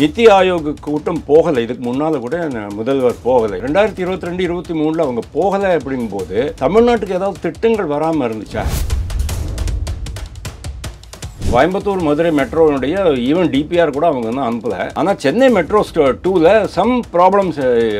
நித்தி ஆயோக் கூட்டம் போகலை இதுக்கு முன்னால கூட முதல்வர் போகலை ரெண்டாயிரத்தி இருபத்தி ரெண்டு இருபத்தி மூணில் அவங்க போகலை அப்படிங்கும்போது தமிழ்நாட்டுக்கு ஏதாவது திட்டங்கள் வராமல் இருந்துச்சா கோயம்புத்தூர் மதுரை மெட்ரோனுடைய ஈவன் டிபிஆர் கூட அவங்க வந்து அனுப்பல ஆனால் சென்னை மெட்ரோ டூவில் சம் ப்ராப்ளம்ஸ்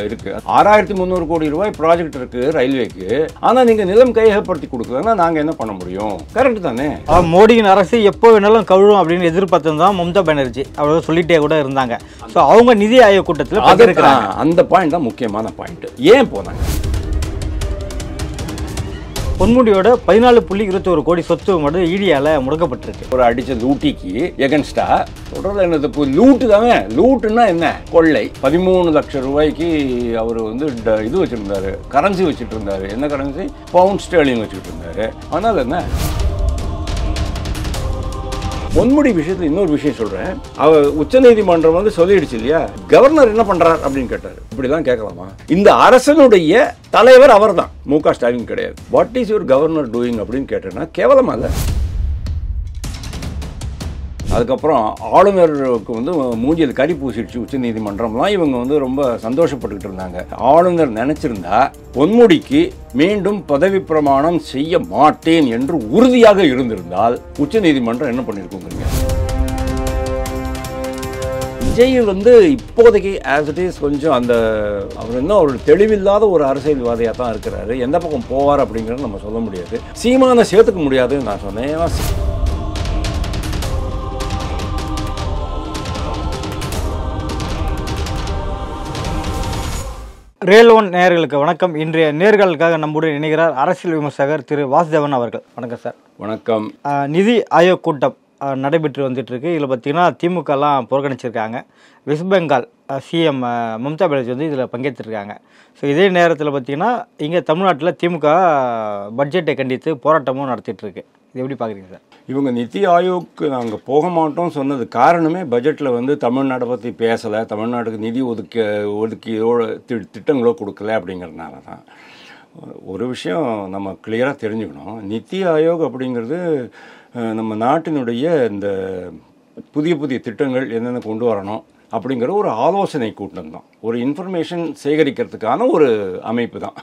இருக்கு ஆறாயிரத்தி முந்நூறு கோடி ரூபாய் ப்ராஜெக்ட் இருக்கு ரயில்வேக்கு ஆனால் நீங்கள் நிலம் கையகப்படுத்தி கொடுக்கலன்னா நாங்கள் என்ன பண்ண முடியும் கரெக்ட் தானே மோடியின் அரசு எப்போ வேணாலும் கழுவும் அப்படின்னு எதிர்பார்த்தது தான் மம்தா பானர்ஜி அவர் சொல்லிட்டே கூட இருந்தாங்க ஸோ அவங்க நிதி ஆயோக் கூட்டத்தில் அந்த பாயிண்ட் தான் முக்கியமான பாயிண்ட் ஏன் போனாங்க பொன்முடியோட பதினாலு புள்ளி இருபத்தி ஒரு கோடி சொத்து மட்டும் ஈடியால முடக்கப்பட்டிருக்கு ஒரு அடிச்ச லூட்டிக்கு எகன்ஸ்டா சொல்றது என்னது லூட்டு தானே லூட்டுன்னா என்ன கொள்ளை பதிமூணு லட்சம் ரூபாய்க்கு அவர் வந்து இது வச்சிருந்தாரு கரன்சி வச்சுட்டு இருந்தாரு என்ன கரன்சி பவுண்ட் ஸ்டேலிங் வச்சுட்டு இருந்தாரு ஆனால் என்ன பொன்முடி விஷயத்தில் இன்னொரு விஷயம் சொல்கிறேன் அவர் உச்சநீதிமன்றம் வந்து சொல்லிடுச்சு இல்லையா கவர்னர் என்ன பண்ணுறார் அப்படின்னு கேட்டார் இப்படிதான் கேட்கலாமா இந்த அரசனுடைய தலைவர் அவர் தான் மு க ஸ்டாலின் கிடையாது what is your governor doing அப்படின்னு கேட்டேன்னா கேவலமாக இல்லை அதுக்கப்புறம் ஆளுநருக்கு வந்து மூஞ்சியில் கறி பூசிடுச்சு உச்சநீதிமன்றம்லாம் இவங்க வந்து ரொம்ப சந்தோஷப்பட்டுக்கிட்டு இருந்தாங்க ஆளுநர் நினச்சிருந்தா பொன்முடிக்கு மீண்டும் பதவி பிரமாணம் செய்ய மாட்டேன் என்று உறுதியாக இருந்திருந்தால் உச்ச நீதிமன்றம் என்ன பண்ணியிருக்கோங்க விஜய் வந்து இப்போதைக்கு ஆஸ் இட் இஸ் கொஞ்சம் அந்த அவர் இன்னும் ஒரு தெளிவில்லாத ஒரு அரசியல்வாதியாக தான் இருக்கிறாரு எந்த பக்கம் போவார் அப்படிங்கிறது நம்ம சொல்ல முடியாது சீமானை சேர்த்துக்க முடியாதுன்னு நான் சொன்னேன் ரேல் ஒன் நேர்களுக்கு வணக்கம் இன்றைய நேர்களுக்காக நம்முடன் இணைகிறார் அரசியல் விமர்சகர் திரு வாசுதேவன் அவர்கள் வணக்கம் சார் வணக்கம் நிதி ஆயோக் கூட்டம் நடைபெற்று வந்துட்டுருக்கு இதில் பார்த்திங்கன்னா திமுகலாம் புறக்கணிச்சிருக்காங்க வெஸ்ட் பெங்கால் சிஎம் மம்தா பானர்ஜி வந்து இதில் பங்கேற்றிருக்காங்க ஸோ இதே நேரத்தில் பார்த்திங்கன்னா இங்கே தமிழ்நாட்டில் திமுக பட்ஜெட்டை கண்டித்து போராட்டமும் நடத்திட்டுருக்கு இது எப்படி பார்க்குறீங்க சார் இவங்க நித்தி ஆயோக்கு நாங்கள் போக மாட்டோம் சொன்னது காரணமே பட்ஜெட்டில் வந்து தமிழ்நாடை பற்றி பேசலை தமிழ்நாட்டுக்கு நிதி ஒதுக்க ஒதுக்கியோ தி திட்டங்களோ கொடுக்கல அப்படிங்கிறதுனால தான் ஒரு விஷயம் நம்ம கிளியராக தெரிஞ்சுக்கணும் நித்தி ஆயோக் அப்படிங்கிறது நம்ம நாட்டினுடைய இந்த புதிய புதிய திட்டங்கள் என்னென்ன கொண்டு வரணும் அப்படிங்கிற ஒரு ஆலோசனை கூட்டம் தான் ஒரு இன்ஃபர்மேஷன் சேகரிக்கிறதுக்கான ஒரு அமைப்பு தான்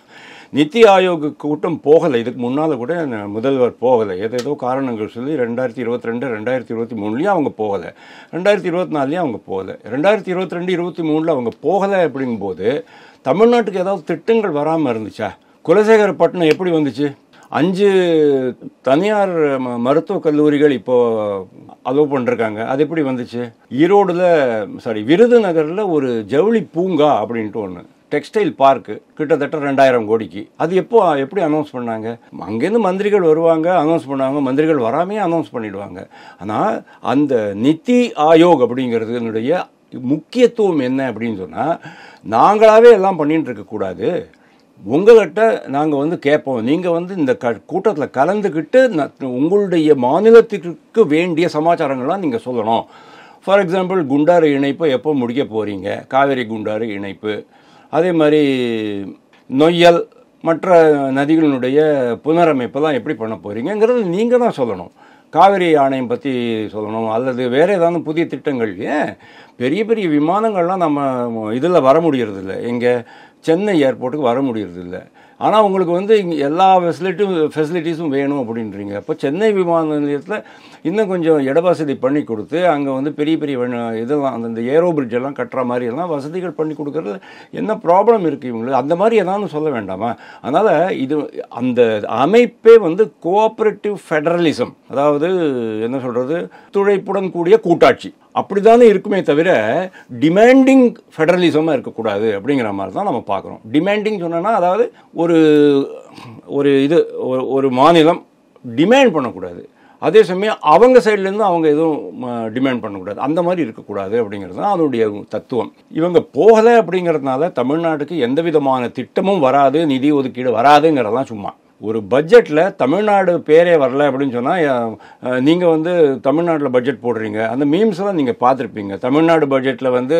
நித்தி ஆயோக் கூட்டம் போகலை இதுக்கு முன்னால் கூட முதல்வர் போகலை ஏதேதோ காரணங்கள் சொல்லி ரெண்டாயிரத்தி இருபத்தி ரெண்டு ரெண்டாயிரத்தி இருபத்தி மூணுலேயும் அவங்க போகலை ரெண்டாயிரத்தி இருபத்தி நாலுலேயும் அவங்க போகலை ரெண்டாயிரத்தி இருபத்தி ரெண்டு இருபத்தி மூணில் அவங்க போகலை அப்படிங்கும்போது தமிழ்நாட்டுக்கு ஏதாவது திட்டங்கள் வராமல் இருந்துச்சா குலசேகரப்பட்டினம் எப்படி வந்துச்சு அஞ்சு தனியார் மருத்துவக் கல்லூரிகள் இப்போ அலோவ் பண்ணிருக்காங்க அது எப்படி வந்துச்சு ஈரோடுல சாரி விருதுநகர்ல ஒரு ஜவுளி பூங்கா அப்படின்ட்டு ஒன்று டெக்ஸ்டைல் பார்க்கு கிட்டத்தட்ட ரெண்டாயிரம் கோடிக்கு அது எப்போ எப்படி அனௌன்ஸ் பண்ணாங்க அங்கேருந்து மந்திரிகள் வருவாங்க அனௌன்ஸ் பண்ணுவாங்க மந்திரிகள் வராமே அனௌன்ஸ் பண்ணிடுவாங்க ஆனால் அந்த நித்தி ஆயோக் அப்படிங்கிறதுனுடைய முக்கியத்துவம் என்ன அப்படின்னு சொன்னால் நாங்களாகவே எல்லாம் பண்ணிட்டு இருக்கக்கூடாது உங்கள்கிட்ட நாங்கள் வந்து கேட்போம் நீங்கள் வந்து இந்த க கூட்டத்தில் கலந்துக்கிட்டு உங்களுடைய மாநிலத்துக்கு வேண்டிய சமாச்சாரங்கள்லாம் நீங்கள் சொல்லணும் ஃபார் எக்ஸாம்பிள் குண்டாறு இணைப்பு எப்போ முடிக்க போகிறீங்க காவேரி குண்டாறு இணைப்பு அதே மாதிரி நொய்யல் மற்ற நதிகளினுடைய புனரமைப்பெல்லாம் எப்படி பண்ண போகிறீங்கிறது நீங்கள் தான் சொல்லணும் காவிரி ஆணையம் பற்றி சொல்லணும் அல்லது வேறு ஏதாவது புதிய திட்டங்கள் ஏன் பெரிய பெரிய விமானங்கள்லாம் நம்ம இதில் வர முடியறதில்ல இங்கே சென்னை ஏர்போர்ட்டுக்கு வர முடியறதில்லை ஆனால் உங்களுக்கு வந்து இங்கே எல்லா ஃபெசிலிட்டியும் ஃபெசிலிட்டிஸும் வேணும் அப்படின்றீங்க அப்போ சென்னை விமான நிலையத்தில் இன்னும் கொஞ்சம் இடவசதி பண்ணி கொடுத்து அங்கே வந்து பெரிய பெரிய இதெல்லாம் அந்த ஏரோ பிரிட்ஜ் எல்லாம் கட்டுற மாதிரி எல்லாம் வசதிகள் பண்ணி கொடுக்குறதுல என்ன ப்ராப்ளம் இருக்குது இவங்களுக்கு அந்த மாதிரி எதாவது சொல்ல வேண்டாமா அதனால் இது அந்த அமைப்பே வந்து கோஆப்ரேட்டிவ் ஃபெடரலிசம் அதாவது என்ன சொல்கிறது துழைப்புடன் கூடிய கூட்டாட்சி அப்படி தானே இருக்குமே தவிர டிமாண்டிங் ஃபெடரலிசமாக இருக்கக்கூடாது அப்படிங்கிற மாதிரி தான் நம்ம பார்க்குறோம் டிமாண்டிங் சொன்னோன்னா அதாவது ஒரு ஒரு இது ஒரு ஒரு மாநிலம் டிமேண்ட் பண்ணக்கூடாது அதே சமயம் அவங்க சைட்லேருந்து அவங்க எதுவும் டிமேண்ட் பண்ணக்கூடாது அந்த மாதிரி இருக்கக்கூடாது அப்படிங்கிறது தான் அதனுடைய தத்துவம் இவங்க போகலை அப்படிங்கிறதுனால தமிழ்நாட்டுக்கு எந்த விதமான திட்டமும் வராது நிதி ஒதுக்கீடு வராதுங்கிறதெல்லாம் சும்மா ஒரு பட்ஜெட்டில் தமிழ்நாடு பேரே வரல அப்படின்னு சொன்னால் நீங்கள் வந்து தமிழ்நாட்டில் பட்ஜெட் போடுறீங்க அந்த மீம்ஸ் எல்லாம் நீங்கள் பார்த்துருப்பீங்க தமிழ்நாடு பட்ஜெட்டில் வந்து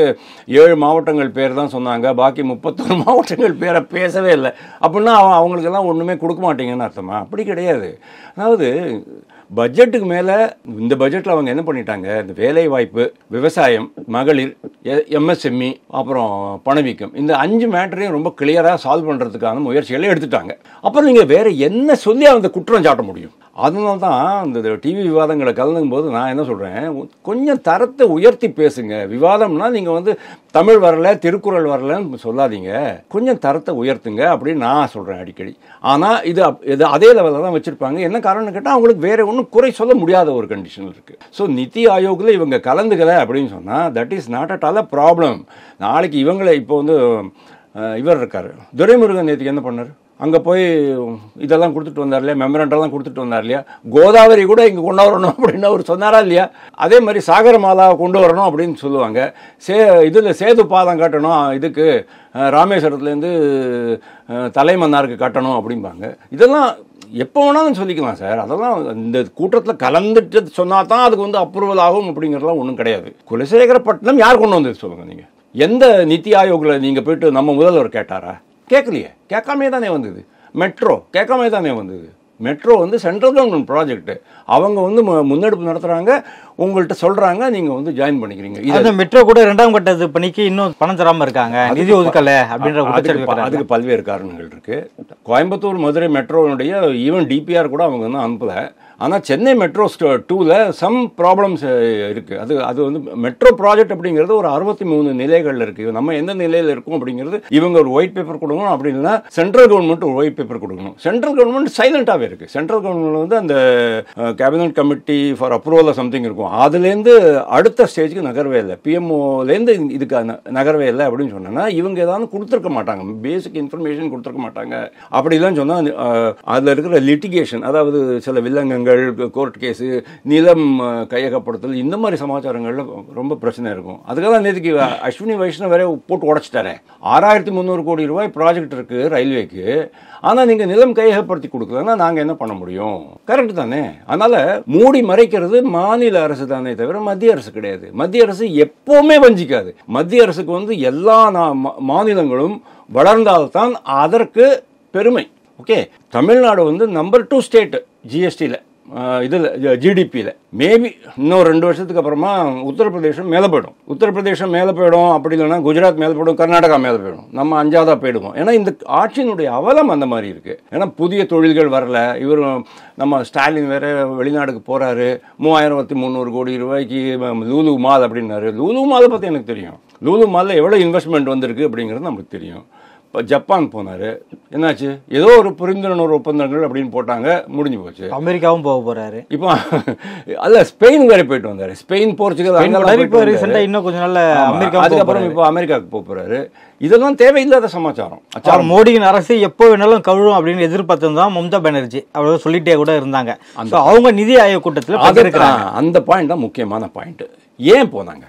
ஏழு மாவட்டங்கள் பேர் தான் சொன்னாங்க பாக்கி முப்பத்தொரு மாவட்டங்கள் பேரை பேசவே இல்லை அப்படின்னா அவங்களுக்கெல்லாம் ஒன்றுமே கொடுக்க மாட்டீங்கன்னு அர்த்தமா அப்படி கிடையாது அதாவது பட்ஜெட்டுக்கு மேலே இந்த பட்ஜெட்டில் அவங்க என்ன பண்ணிட்டாங்க இந்த வேலை வாய்ப்பு விவசாயம் மகளிர் எம்எஸ்எம்இ e, அப்புறம் பணவீக்கம் இந்த அஞ்சு மேட்டரையும் ரொம்ப கிளியராக சால்வ் பண்ணுறதுக்கான முயற்சிகளை எடுத்துட்டாங்க அப்புறம் நீங்கள் வேறு என்ன சொல்லி அந்த குற்றம் சாட்ட முடியும் அதனால தான் இந்த டிவி விவாதங்களை கலந்துக்கும் போது நான் என்ன சொல்கிறேன் கொஞ்சம் தரத்தை உயர்த்தி பேசுங்க விவாதம்னா நீங்கள் வந்து தமிழ் வரல திருக்குறள் வரலன்னு சொல்லாதீங்க கொஞ்சம் தரத்தை உயர்த்துங்க அப்படின்னு நான் சொல்கிறேன் அடிக்கடி ஆனால் இது இது அதே லெவலில் தான் வச்சுருப்பாங்க என்ன காரணம்னு கேட்டால் அவங்களுக்கு வேறு ஒன்றும் ஒன்றும் குறை சொல்ல முடியாத ஒரு கண்டிஷன் இருக்குது ஸோ நிதி ஆயோக்கில் இவங்க கலந்துக்கலை அப்படின்னு சொன்னால் that is not at all a problem நாளைக்கு இவங்களை இப்போ வந்து இவர் இருக்கார் துரைமுருகன் நேற்றுக்கு என்ன பண்ணார் அங்கே போய் இதெல்லாம் கொடுத்துட்டு வந்தார் இல்லையா மெமரண்டெல்லாம் கொடுத்துட்டு வந்தார் இல்லையா கோதாவரி கூட இங்கே கொண்டு வரணும் அப்படின்னு அவர் சொன்னாரா இல்லையா அதே மாதிரி சாகரமாலா கொண்டு வரணும் அப்படின்னு சொல்லுவாங்க சே இதில் சேது பாதம் கட்டணும் இதுக்கு ராமேஸ்வரத்துலேருந்து தலைமன்னாருக்கு கட்டணும் அப்படிம்பாங்க இதெல்லாம் எப்போ வேணாலும் சொல்லிக்கலாம் சார் அதெல்லாம் இந்த கூட்டத்தில் கலந்துட்டு சொன்னால் தான் அதுக்கு வந்து அப்ரூவல் ஆகும் அப்படிங்கிறதுலாம் ஒன்றும் கிடையாது குலசேகரப்பட்டினம் யார் கொண்டு வந்தது சொல்லுங்கள் நீங்கள் எந்த நித்தி ஆயோகில் நீங்கள் போயிட்டு நம்ம முதல்வர் கேட்டாரா கேட்கலையே கேட்காமே தானே வந்தது மெட்ரோ கேட்காமே தானே வந்தது மெட்ரோ வந்து சென்ட்ரல் கவர்மெண்ட் ப்ராஜெக்ட் அவங்க வந்து முன்னெடுப்பு நடத்துகிறாங்க உங்கள்கிட்ட சொல்கிறாங்க நீங்கள் வந்து ஜாயின் பண்ணிக்கிறீங்க இது மெட்ரோ கூட இரண்டாம் கட்ட இது பணிக்கு இன்னும் பணம் தராமல் இருக்காங்க நிதி ஒதுக்கல அப்படின்ற அதுக்கு பல்வேறு காரணங்கள் இருக்குது கோயம்புத்தூர் மதுரை மெட்ரோனுடைய ஈவன் டிபிஆர் கூட அவங்க வந்து அனுப்பல ஆனால் சென்னை மெட்ரோ ஸ்டோ டூவில் சம் ப்ராப்ளம்ஸ் இருக்குது அது அது வந்து மெட்ரோ ப்ராஜெக்ட் அப்படிங்கிறது ஒரு அறுபத்தி மூணு நிலைகள் இருக்குது நம்ம எந்த நிலையில் இருக்கும் அப்படிங்கிறது இவங்க ஒரு ஒயிட் பேப்பர் கொடுக்கணும் அப்படின்னா சென்ட்ரல் கவர்மெண்ட் ஒரு ஒயிட் பேப்பர் கொடுக்கணும் சென்ட்ரல் கவர்மெண்ட் சைலண்ட்டாகவே இருக்குது சென்ட்ரல் கவர்மெண்ட் வந்து அந்த cabinet committee for approval something இருக்கும் அதுலேருந்து அடுத்த ஸ்டேஜுக்கு நகரவே இல்லை பிஎம்ஓலேருந்து இதுக்கான நகரவே இல்லை அப்படின்னு சொன்னோன்னா இவங்க ஏதாவது கொடுத்துருக்க மாட்டாங்க பேசிக் இன்ஃபர்மேஷன் கொடுத்துருக்க மாட்டாங்க அப்படிலாம் சொன்னால் அதில் இருக்கிற லிட்டிகேஷன் அதாவது சில வில்லங்கங்கள் சமாச்சாரங்கள் கோர்ட் கேஸு நிலம் கையகப்படுத்தல் இந்த மாதிரி சமாச்சாரங்களில் ரொம்ப பிரச்சனை இருக்கும் அதுக்காக தான் நேற்றுக்கு அஸ்வினி வைஷ்ணவ் வேற போட்டு உடச்சிட்டாரேன் ஆறாயிரத்தி முந்நூறு கோடி ரூபாய் ப்ராஜெக்ட் இருக்குது ரயில்வேக்கு ஆனால் நீங்கள் நிலம் கையகப்படுத்தி கொடுக்கலன்னா நாங்கள் என்ன பண்ண முடியும் கரெக்டு தானே அதனால் மூடி மறைக்கிறது மாநில அரசு தானே தவிர மத்திய அரசு கிடையாது மத்திய அரசு எப்போவுமே வஞ்சிக்காது மத்திய அரசுக்கு வந்து எல்லா மாநிலங்களும் வளர்ந்தால்தான் அதற்கு பெருமை ஓகே தமிழ்நாடு வந்து நம்பர் டூ ஸ்டேட் ஜிஎஸ்டியில் இதில் ஜிடிபியில் மேபி இன்னும் ரெண்டு வருஷத்துக்கு அப்புறமா உத்தரப்பிரதேசம் மேலே போயிடும் உத்தரப்பிரதேசம் மேலே போயிடும் அப்படி இல்லைன்னா குஜராத் மேலே போயிடும் கர்நாடகா மேலே போயிடும் நம்ம அஞ்சாவதாக போயிடுவோம் ஏன்னா இந்த ஆட்சியினுடைய அவலம் அந்த மாதிரி இருக்குது ஏன்னா புதிய தொழில்கள் வரல இவர் நம்ம ஸ்டாலின் வேற வெளிநாடுக்கு போகிறாரு மூவாயிரத்தி முந்நூறு கோடி ரூபாய்க்கு லூலு மால் அப்படின்னாரு லூலு மாலை பற்றி எனக்கு தெரியும் லூலு மாலில் எவ்வளோ இன்வெஸ்ட்மெண்ட் வந்திருக்கு அப்படிங்கிறது நமக்கு தெரியும் இப்போ ஜப்பான் போனார் என்னாச்சு ஏதோ ஒரு புரிந்துணர்வு ஒப்பந்தங்கள் அப்படின்னு போட்டாங்க முடிஞ்சு போச்சு அமெரிக்காவும் போக போகிறாரு இப்போ அல்ல ஸ்பெயின் வேறு போயிட்டு வந்தார் ஸ்பெயின் போர்ச்சுகல் ரீசெண்டாக இன்னும் கொஞ்சம் நல்ல அமெரிக்கா அதுக்கப்புறம் இப்போ அமெரிக்காவுக்கு போக போகிறாரு இதெல்லாம் தேவையில்லாத சமாச்சாரம் மோடியின் அரசு எப்போ வேணாலும் கழுவும் அப்படின்னு எதிர்பார்த்ததுதான் மம்தா பானர்ஜி அவ்வளோ சொல்லிட்டே கூட இருந்தாங்க அவங்க நிதி ஆயோக் கூட்டத்தில் அந்த பாயிண்ட் தான் முக்கியமான பாயிண்ட் ஏன் போனாங்க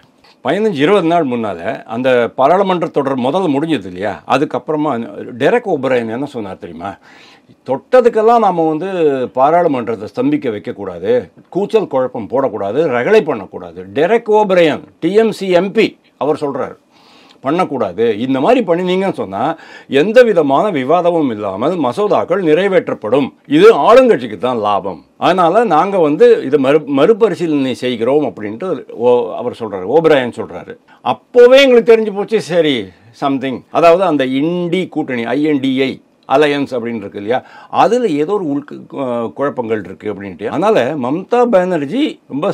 பதினஞ்சு இருபது நாள் முன்னால் அந்த பாராளுமன்ற தொடர் முதல்ல முடிஞ்சது இல்லையா அதுக்கப்புறமா டெரக் ஒபரைன் என்ன சொன்னார் தெரியுமா தொட்டதுக்கெல்லாம் நாம் வந்து பாராளுமன்றத்தை ஸ்தம்பிக்க வைக்கக்கூடாது கூச்சல் குழப்பம் போடக்கூடாது ரகலை பண்ணக்கூடாது டெரக் ஓபிரையன் டிஎம்சி எம்பி அவர் சொல்கிறார் பண்ணக்கூடாது இந்த மாதிரி பண்ணினீங்கன்னு சொன்னால் எந்த விதமான விவாதமும் இல்லாமல் மசோதாக்கள் நிறைவேற்றப்படும் இது ஆளுங்கட்சிக்கு தான் லாபம் அதனால் நாங்கள் வந்து இதை மறு மறுபரிசீலனை செய்கிறோம் அப்படின்ட்டு ஓ அவர் சொல்கிறார் ஓபிராயன் சொல்கிறாரு அப்போவே எங்களுக்கு தெரிஞ்சு போச்சு சரி சம்திங் அதாவது அந்த இண்டி கூட்டணி ஐஎன்டிஐ அலையன்ஸ் அப்படின்னு இருக்கு இல்லையா அதில் ஏதோ ஒரு உள் குழப்பங்கள் இருக்குது அப்படின்ட்டு அதனால் மம்தா பானர்ஜி ரொம்ப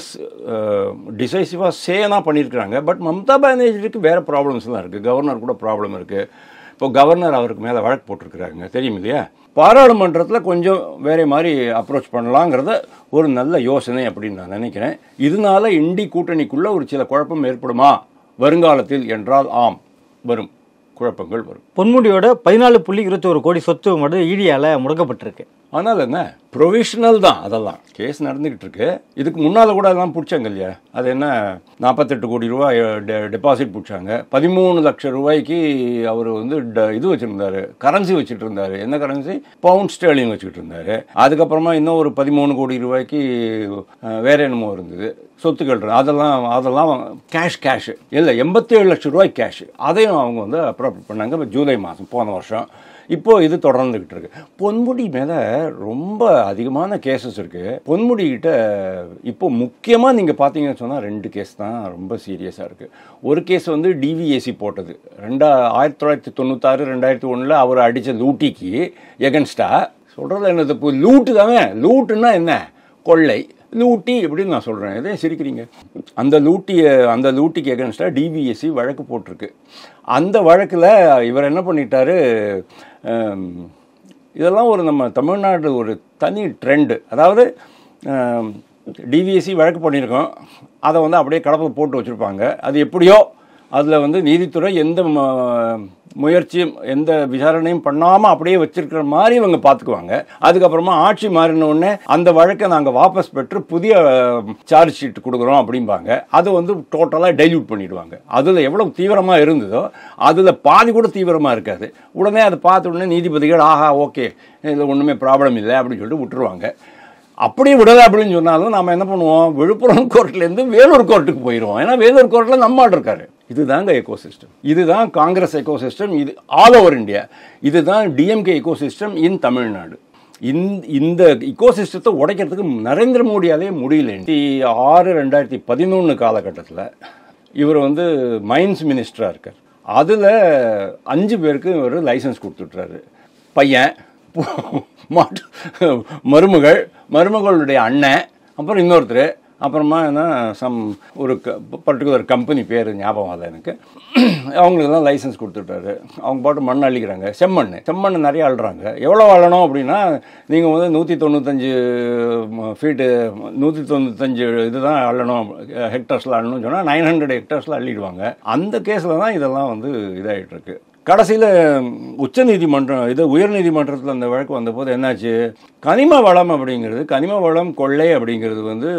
டிசைசிவாக சேனாக பண்ணியிருக்கிறாங்க பட் மம்தா பானர்ஜிக்கு வேறு ப்ராப்ளம்ஸ்லாம் இருக்குது கவர்னர் கூட ப்ராப்ளம் இருக்குது இப்போ கவர்னர் அவருக்கு மேலே வழக்கு போட்டிருக்கிறாங்க தெரியும் இல்லையா பாராளுமன்றத்தில் கொஞ்சம் வேறே மாதிரி அப்ரோச் பண்ணலாங்கிறத ஒரு நல்ல யோசனை அப்படின்னு நான் நினைக்கிறேன் இதனால இண்டி கூட்டணிக்குள்ளே ஒரு சில குழப்பம் ஏற்படுமா வருங்காலத்தில் என்றால் ஆம் வரும் குழப்பங்கள் வரும் பொன்முடியோட பதினாலு புள்ளி இருபத்தி ஒரு கோடி சொத்து மட்டும் ஈடியால முடக்கப்பட்டிருக்கு ஆனால் என்ன ப்ரொவிஷனல் தான் அதெல்லாம் கேஸ் நடந்துக்கிட்டு இருக்கு இதுக்கு முன்னால் கூட அதெல்லாம் பிடிச்சாங்க இல்லையா அது என்ன நாற்பத்தெட்டு கோடி ரூபா டெபாசிட் பிடிச்சாங்க பதிமூணு லட்சம் ரூபாய்க்கு அவர் வந்து இது வச்சுருந்தாரு கரன்சி வச்சுட்டு இருந்தார் என்ன கரன்சி பவுண்ட் ஸ்டேர்லிங் வச்சுக்கிட்டு இருந்தார் அதுக்கப்புறமா இன்னும் ஒரு பதிமூணு கோடி ரூபாய்க்கு வேற என்னமோ இருந்தது சொத்துக்கள் அதெல்லாம் அதெல்லாம் கேஷ் கேஷு இல்லை எண்பத்தேழு லட்சம் ரூபாய் கேஷ் அதையும் அவங்க வந்து அப்ரோப் பண்ணாங்க ஜூலை மாதம் போன வருஷம் இப்போது இது தொடர்ந்துக்கிட்டு இருக்கு பொன்முடி மேலே ரொம்ப அதிகமான கேசஸ் இருக்குது பொன்முடிக்கிட்ட இப்போ முக்கியமாக நீங்கள் பார்த்தீங்கன்னு சொன்னால் ரெண்டு கேஸ் தான் ரொம்ப சீரியஸாக இருக்குது ஒரு கேஸ் வந்து டிவிஎஸ்சி போட்டது ரெண்டா ஆயிரத்தி தொள்ளாயிரத்தி தொண்ணூத்தாறு ரெண்டாயிரத்தி ஒன்றில் அவர் அடித்த லூட்டிக்கு எகன்ஸ்டா சொல்கிறது என்னது இப்போ லூட்டு தானே லூட்டுன்னா என்ன கொள்ளை லூட்டி எப்படின்னு நான் சொல்கிறேன் இதே சிரிக்கிறீங்க அந்த லூட்டியை அந்த லூட்டிக்கு எகன்ஸ்டாக டிபிஎஸ்சி வழக்கு போட்டிருக்கு அந்த வழக்கில் இவர் என்ன பண்ணிட்டாரு இதெல்லாம் ஒரு நம்ம தமிழ்நாடு ஒரு தனி ட்ரெண்டு அதாவது டிவிஎஸ்சி e வழக்கு பண்ணியிருக்கோம் அதை வந்து அப்படியே கடப்பில் போட்டு வச்சுருப்பாங்க அது எப்படியோ அதில் வந்து நீதித்துறை எந்த முயற்சியும் எந்த விசாரணையும் பண்ணாமல் அப்படியே வச்சிருக்கிற மாதிரி இவங்க பார்த்துக்குவாங்க அதுக்கப்புறமா ஆட்சி மாறினோடனே அந்த வழக்கை நாங்கள் வாபஸ் பெற்று புதிய சார்ஜ் ஷீட் கொடுக்குறோம் அப்படிம்பாங்க அதை வந்து டோட்டலாக டைல்யூட் பண்ணிடுவாங்க அதில் எவ்வளோ தீவிரமாக இருந்ததோ அதில் பாதி கூட தீவிரமாக இருக்காது உடனே அதை பார்த்த உடனே நீதிபதிகள் ஆஹா ஓகே இதில் ஒன்றுமே ப்ராப்ளம் இல்லை அப்படின்னு சொல்லிட்டு விட்டுருவாங்க அப்படியே விடலை அப்படின்னு சொன்னாலும் நாம் என்ன பண்ணுவோம் விழுப்புரம் கோர்ட்லேருந்து வேலூர் கோர்ட்டுக்கு போயிடுவோம் ஏன்னா வேலூர் கோர்ட்டில் நம்மால் இருக்காரு இதுதாங்க எக்கோசிஸ்டம் இதுதான் காங்கிரஸ் எக்கோசிஸ்டம் இது ஆல் ஓவர் இந்தியா இதுதான் டிஎம்கே எக்கோசிஸ்டம் இன் தமிழ்நாடு இந்த இக்கோசிஸ்டத்தை உடைக்கிறதுக்கு நரேந்திர மோடியாலே முடியல ஆறு ரெண்டாயிரத்தி பதினொன்று காலகட்டத்தில் இவர் வந்து மைன்ஸ் மினிஸ்டராக இருக்கார் அதில் அஞ்சு பேருக்கு இவர் லைசன்ஸ் கொடுத்துட்றாரு பையன் மாட்டு மருமகள் மருமகளுடைய அண்ணன் அப்புறம் இன்னொருத்தர் அப்புறமா என்ன சம் ஒரு க பர்டிகுலர் கம்பெனி பேர் ஞாபகம் அதை எனக்கு அவங்களுக்கு தான் லைசன்ஸ் கொடுத்துட்டாரு அவங்க பாட்டு மண் அள்ளிக்கிறாங்க செம்மண் செம்மண் நிறைய அள்ளுறாங்க எவ்வளோ அள்ளணும் அப்படின்னா நீங்கள் வந்து நூற்றி தொண்ணூத்தஞ்சு ஃபீட்டு நூற்றி தொண்ணூத்தஞ்சு இது தான் அள்ளணும் ஹெக்டர்ஸில் அள்ளணும்னு சொன்னால் நைன் ஹண்ட்ரட் ஹெக்டர்ஸில் அள்ளிடுவாங்க அந்த கேஸில் தான் இதெல்லாம் வந்து இதாகிட்டுருக்கு கடைசியில் உச்சநீதிமன்றம் இது உயர்நீதிமன்றத்தில் அந்த வழக்கு வந்தபோது என்னாச்சு கனிம வளம் அப்படிங்கிறது கனிம வளம் கொள்ளை அப்படிங்கிறது வந்து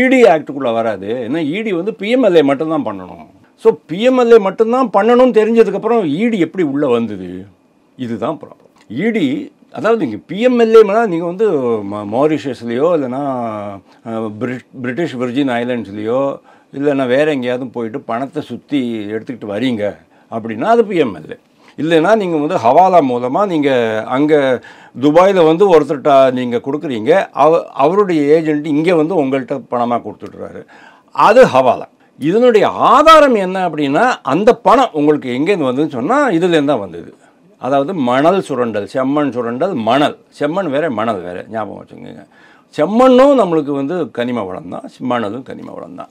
இடி ஆக்டுக்குள்ளே வராது ஏன்னா இடி வந்து பிஎம்எல்ஏ மட்டும்தான் பண்ணணும் ஸோ பிஎம்எல்ஏ மட்டும்தான் பண்ணணும்னு தெரிஞ்சதுக்கப்புறம் இடி எப்படி உள்ளே வந்தது இதுதான் ப்ராப்ளம் இடி அதாவது நீங்கள் பிஎம்எல்ஏனா நீங்கள் வந்து மாரிஷஸ்லேயோ இல்லைனா பிரிட் பிரிட்டிஷ் விர்ஜின் ஐலாண்ட்ஸ்லேயோ இல்லைன்னா வேறு எங்கேயாவது போயிட்டு பணத்தை சுற்றி எடுத்துக்கிட்டு வரீங்க அப்படின்னா அது பிஎம்எல்ஏ இல்லைன்னா நீங்கள் வந்து ஹவாலா மூலமாக நீங்கள் அங்கே துபாயில் வந்து ஒருத்தர்கிட்ட நீங்கள் கொடுக்குறீங்க அவ அவருடைய ஏஜென்ட் இங்கே வந்து உங்கள்கிட்ட பணமாக கொடுத்துட்றாரு அது ஹவாலா இதனுடைய ஆதாரம் என்ன அப்படின்னா அந்த பணம் உங்களுக்கு எங்கேருந்து வந்ததுன்னு சொன்னால் இதுலேருந்து தான் வந்தது அதாவது மணல் சுரண்டல் செம்மண் சுரண்டல் மணல் செம்மண் வேறு மணல் வேறு ஞாபகம் வச்சுக்கோங்க செம்மண்ணும் நம்மளுக்கு வந்து கனிம வளம் தான் மணலும் கனிம வளம் தான்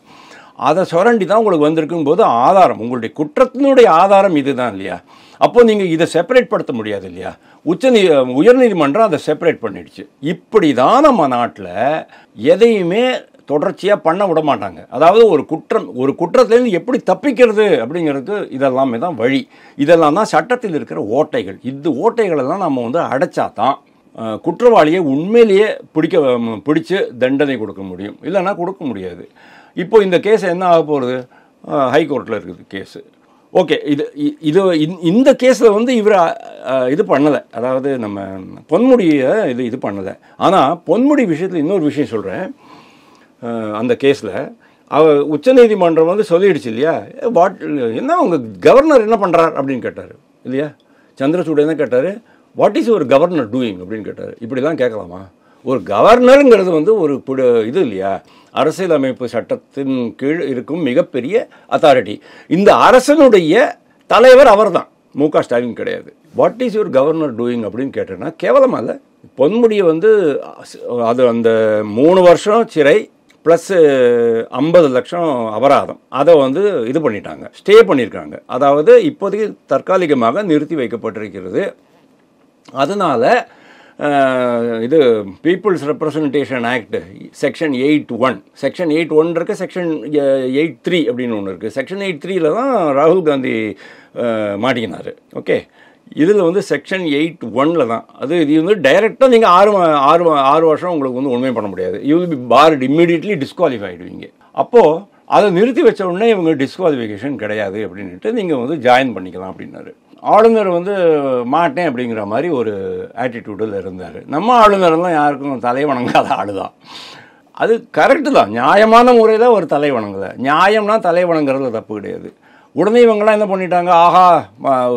அதை சுரண்டி தான் உங்களுக்கு வந்திருக்கும் போது ஆதாரம் உங்களுடைய குற்றத்தினுடைய ஆதாரம் இதுதான் இல்லையா அப்போது நீங்கள் இதை செப்பரேட் படுத்த முடியாது இல்லையா உச்ச நீ உயர்நீதிமன்றம் அதை செப்பரேட் பண்ணிடுச்சு இப்படி தான் நம்ம நாட்டில் எதையுமே தொடர்ச்சியாக பண்ண விட மாட்டாங்க அதாவது ஒரு குற்றம் ஒரு குற்றத்திலேருந்து எப்படி தப்பிக்கிறது அப்படிங்கிறது இதெல்லாமே தான் வழி இதெல்லாம் தான் சட்டத்தில் இருக்கிற ஓட்டைகள் இது ஓட்டைகளெல்லாம் நம்ம வந்து அடைச்சா தான் குற்றவாளியை உண்மையிலேயே பிடிக்க பிடிச்சு தண்டனை கொடுக்க முடியும் இல்லைன்னா கொடுக்க முடியாது இப்போ இந்த கேஸ் என்ன ஆக போகிறது ஹைகோர்ட்டில் இருக்குது கேஸு ஓகே இது இது இந்த கேஸில் வந்து இவர் இது பண்ணலை அதாவது நம்ம பொன்முடியை இது இது பண்ணலை ஆனால் பொன்முடி விஷயத்தில் இன்னொரு விஷயம் சொல்கிறேன் அந்த கேஸில் அவ உச்சநீதிமன்றம் வந்து சொல்லிடுச்சு இல்லையா வாட் என்ன உங்கள் கவர்னர் என்ன பண்ணுறார் அப்படின்னு கேட்டார் இல்லையா சந்திரசூட் என்ன கேட்டார் வாட் இஸ் ஒரு கவர்னர் டூயிங் அப்படின்னு கேட்டார் இப்படிலாம் கேட்கலாமா ஒரு கவர்னருங்கிறது வந்து ஒரு புடு இது இல்லையா அரசியலமைப்பு சட்டத்தின் கீழ் இருக்கும் மிகப்பெரிய அத்தாரிட்டி இந்த அரசனுடைய தலைவர் அவர் தான் மு க ஸ்டாலின் கிடையாது what is your governor doing அப்படின்னு கேட்டேன்னா கேவலமாக இல்லை பொன்முடியை வந்து அது அந்த மூணு வருஷம் சிறை ப்ளஸ் ஐம்பது லட்சம் அபராதம் அதை வந்து இது பண்ணிட்டாங்க ஸ்டே பண்ணியிருக்காங்க அதாவது இப்போதைக்கு தற்காலிகமாக நிறுத்தி வைக்கப்பட்டிருக்கிறது அதனால் இது people's representation act section eight one section eight one இருக்குது செக்ஷன் எயிட் த்ரீ அப்படின்னு ஒன்று இருக்குது செக்ஷன் எயிட் த்ரீயில் தான் ராகுல் காந்தி மாட்டிக்கினார் ஓகே இதில் வந்து செக்ஷன் எயிட் ஒனில் தான் அது இது வந்து டைரெக்டாக நீங்கள் ஆறு ஆறு ஆறு வருஷம் உங்களுக்கு வந்து ஒன்றுமே பண்ண முடியாது you will be barred immediately டிஸ்குவாலிஃபைடுவீங்க அப்போது அதை நிறுத்தி வச்ச உடனே இவங்க டிஸ்குவாலிஃபிகேஷன் கிடையாது அப்படின்ட்டு நீங்கள் வந்து ஜாயின் பண்ணிக்கலாம் அப்படின்னாரு ஆளுநர் வந்து மாட்டேன் அப்படிங்கிற மாதிரி ஒரு ஆட்டிடியூடில் இருந்தார் நம்ம ஆளுநர்லாம் யாருக்கும் தலை வணங்காத ஆள் தான் அது கரெக்டு தான் நியாயமான முறையில் ஒரு தலை வணங்கலை நியாயம்னா தலை வணங்குறதுல தப்பு கிடையாது உடனே இவங்களாம் என்ன பண்ணிட்டாங்க ஆஹா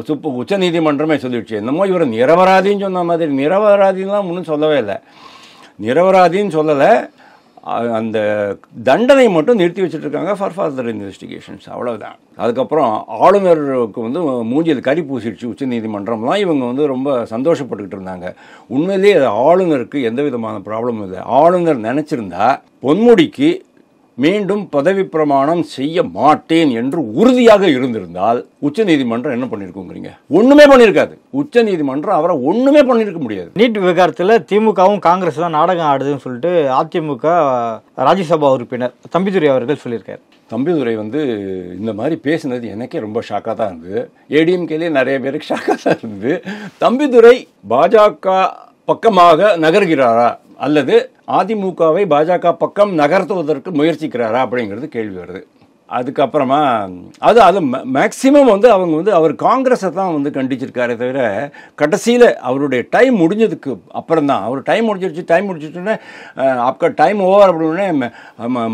சுப்பு உச்ச நீதிமன்றமே சொல்லிடுச்சு என்னமோ இவர் நிரபராதின்னு சொன்ன மாதிரி நிரபராதின்லாம் ஒன்றும் சொல்லவே இல்லை நிரபராதின்னு சொல்லலை அந்த தண்டனை மட்டும் நிறுத்தி வச்சுட்ருக்காங்க ஃபார் ஃபர்தர் இன்வெஸ்டிகேஷன்ஸ் அவ்வளோதான் அதுக்கப்புறம் ஆளுநருக்கு வந்து மூஞ்சியில் கறி பூசிடுச்சு உச்சநீதிமன்றம்லாம் இவங்க வந்து ரொம்ப சந்தோஷப்பட்டுக்கிட்டு இருந்தாங்க உண்மையிலேயே அது ஆளுநருக்கு எந்த விதமான ப்ராப்ளமும் இல்லை ஆளுநர் நினச்சிருந்தா பொன்முடிக்கு மீண்டும் பதவி பிரமாணம் செய்ய மாட்டேன் என்று உறுதியாக இருந்திருந்தால் உச்ச நீதிமன்றம் என்ன பண்ணிருக்குங்கிறீங்க ஒண்ணுமே பண்ணிருக்காது உச்ச நீதிமன்றம் அவரை ஒண்ணுமே பண்ணிருக்க முடியாது நீட் விவகாரத்தில் திமுகவும் காங்கிரஸ் தான் நாடகம் ஆடுதுன்னு சொல்லிட்டு அதிமுக ராஜ்யசபா உறுப்பினர் தம்பிதுரை அவர்கள் சொல்லியிருக்காரு தம்பிதுரை வந்து இந்த மாதிரி பேசினது எனக்கே ரொம்ப ஷாக்காக தான் இருந்தது ஏடிஎம்கேலேயே நிறைய பேருக்கு ஷாக்காக தான் இருந்தது தம்பிதுரை பாஜக பக்கமாக நகர்கிறாரா அல்லது அதிமுகவை பாஜக பக்கம் நகர்த்துவதற்கு முயற்சிக்கிறாரா அப்படிங்கிறது கேள்வி வருது அதுக்கப்புறமா அது அது மேக்சிமம் வந்து அவங்க வந்து அவர் காங்கிரஸை தான் வந்து கண்டிச்சிருக்காரே தவிர கடைசியில் அவருடைய டைம் முடிஞ்சதுக்கு அப்புறம் தான் அவர் டைம் முடிஞ்சிருச்சு டைம் முடிஞ்சிருச்சுன்னே அப்போ டைம் ஓவர் அப்படின்னே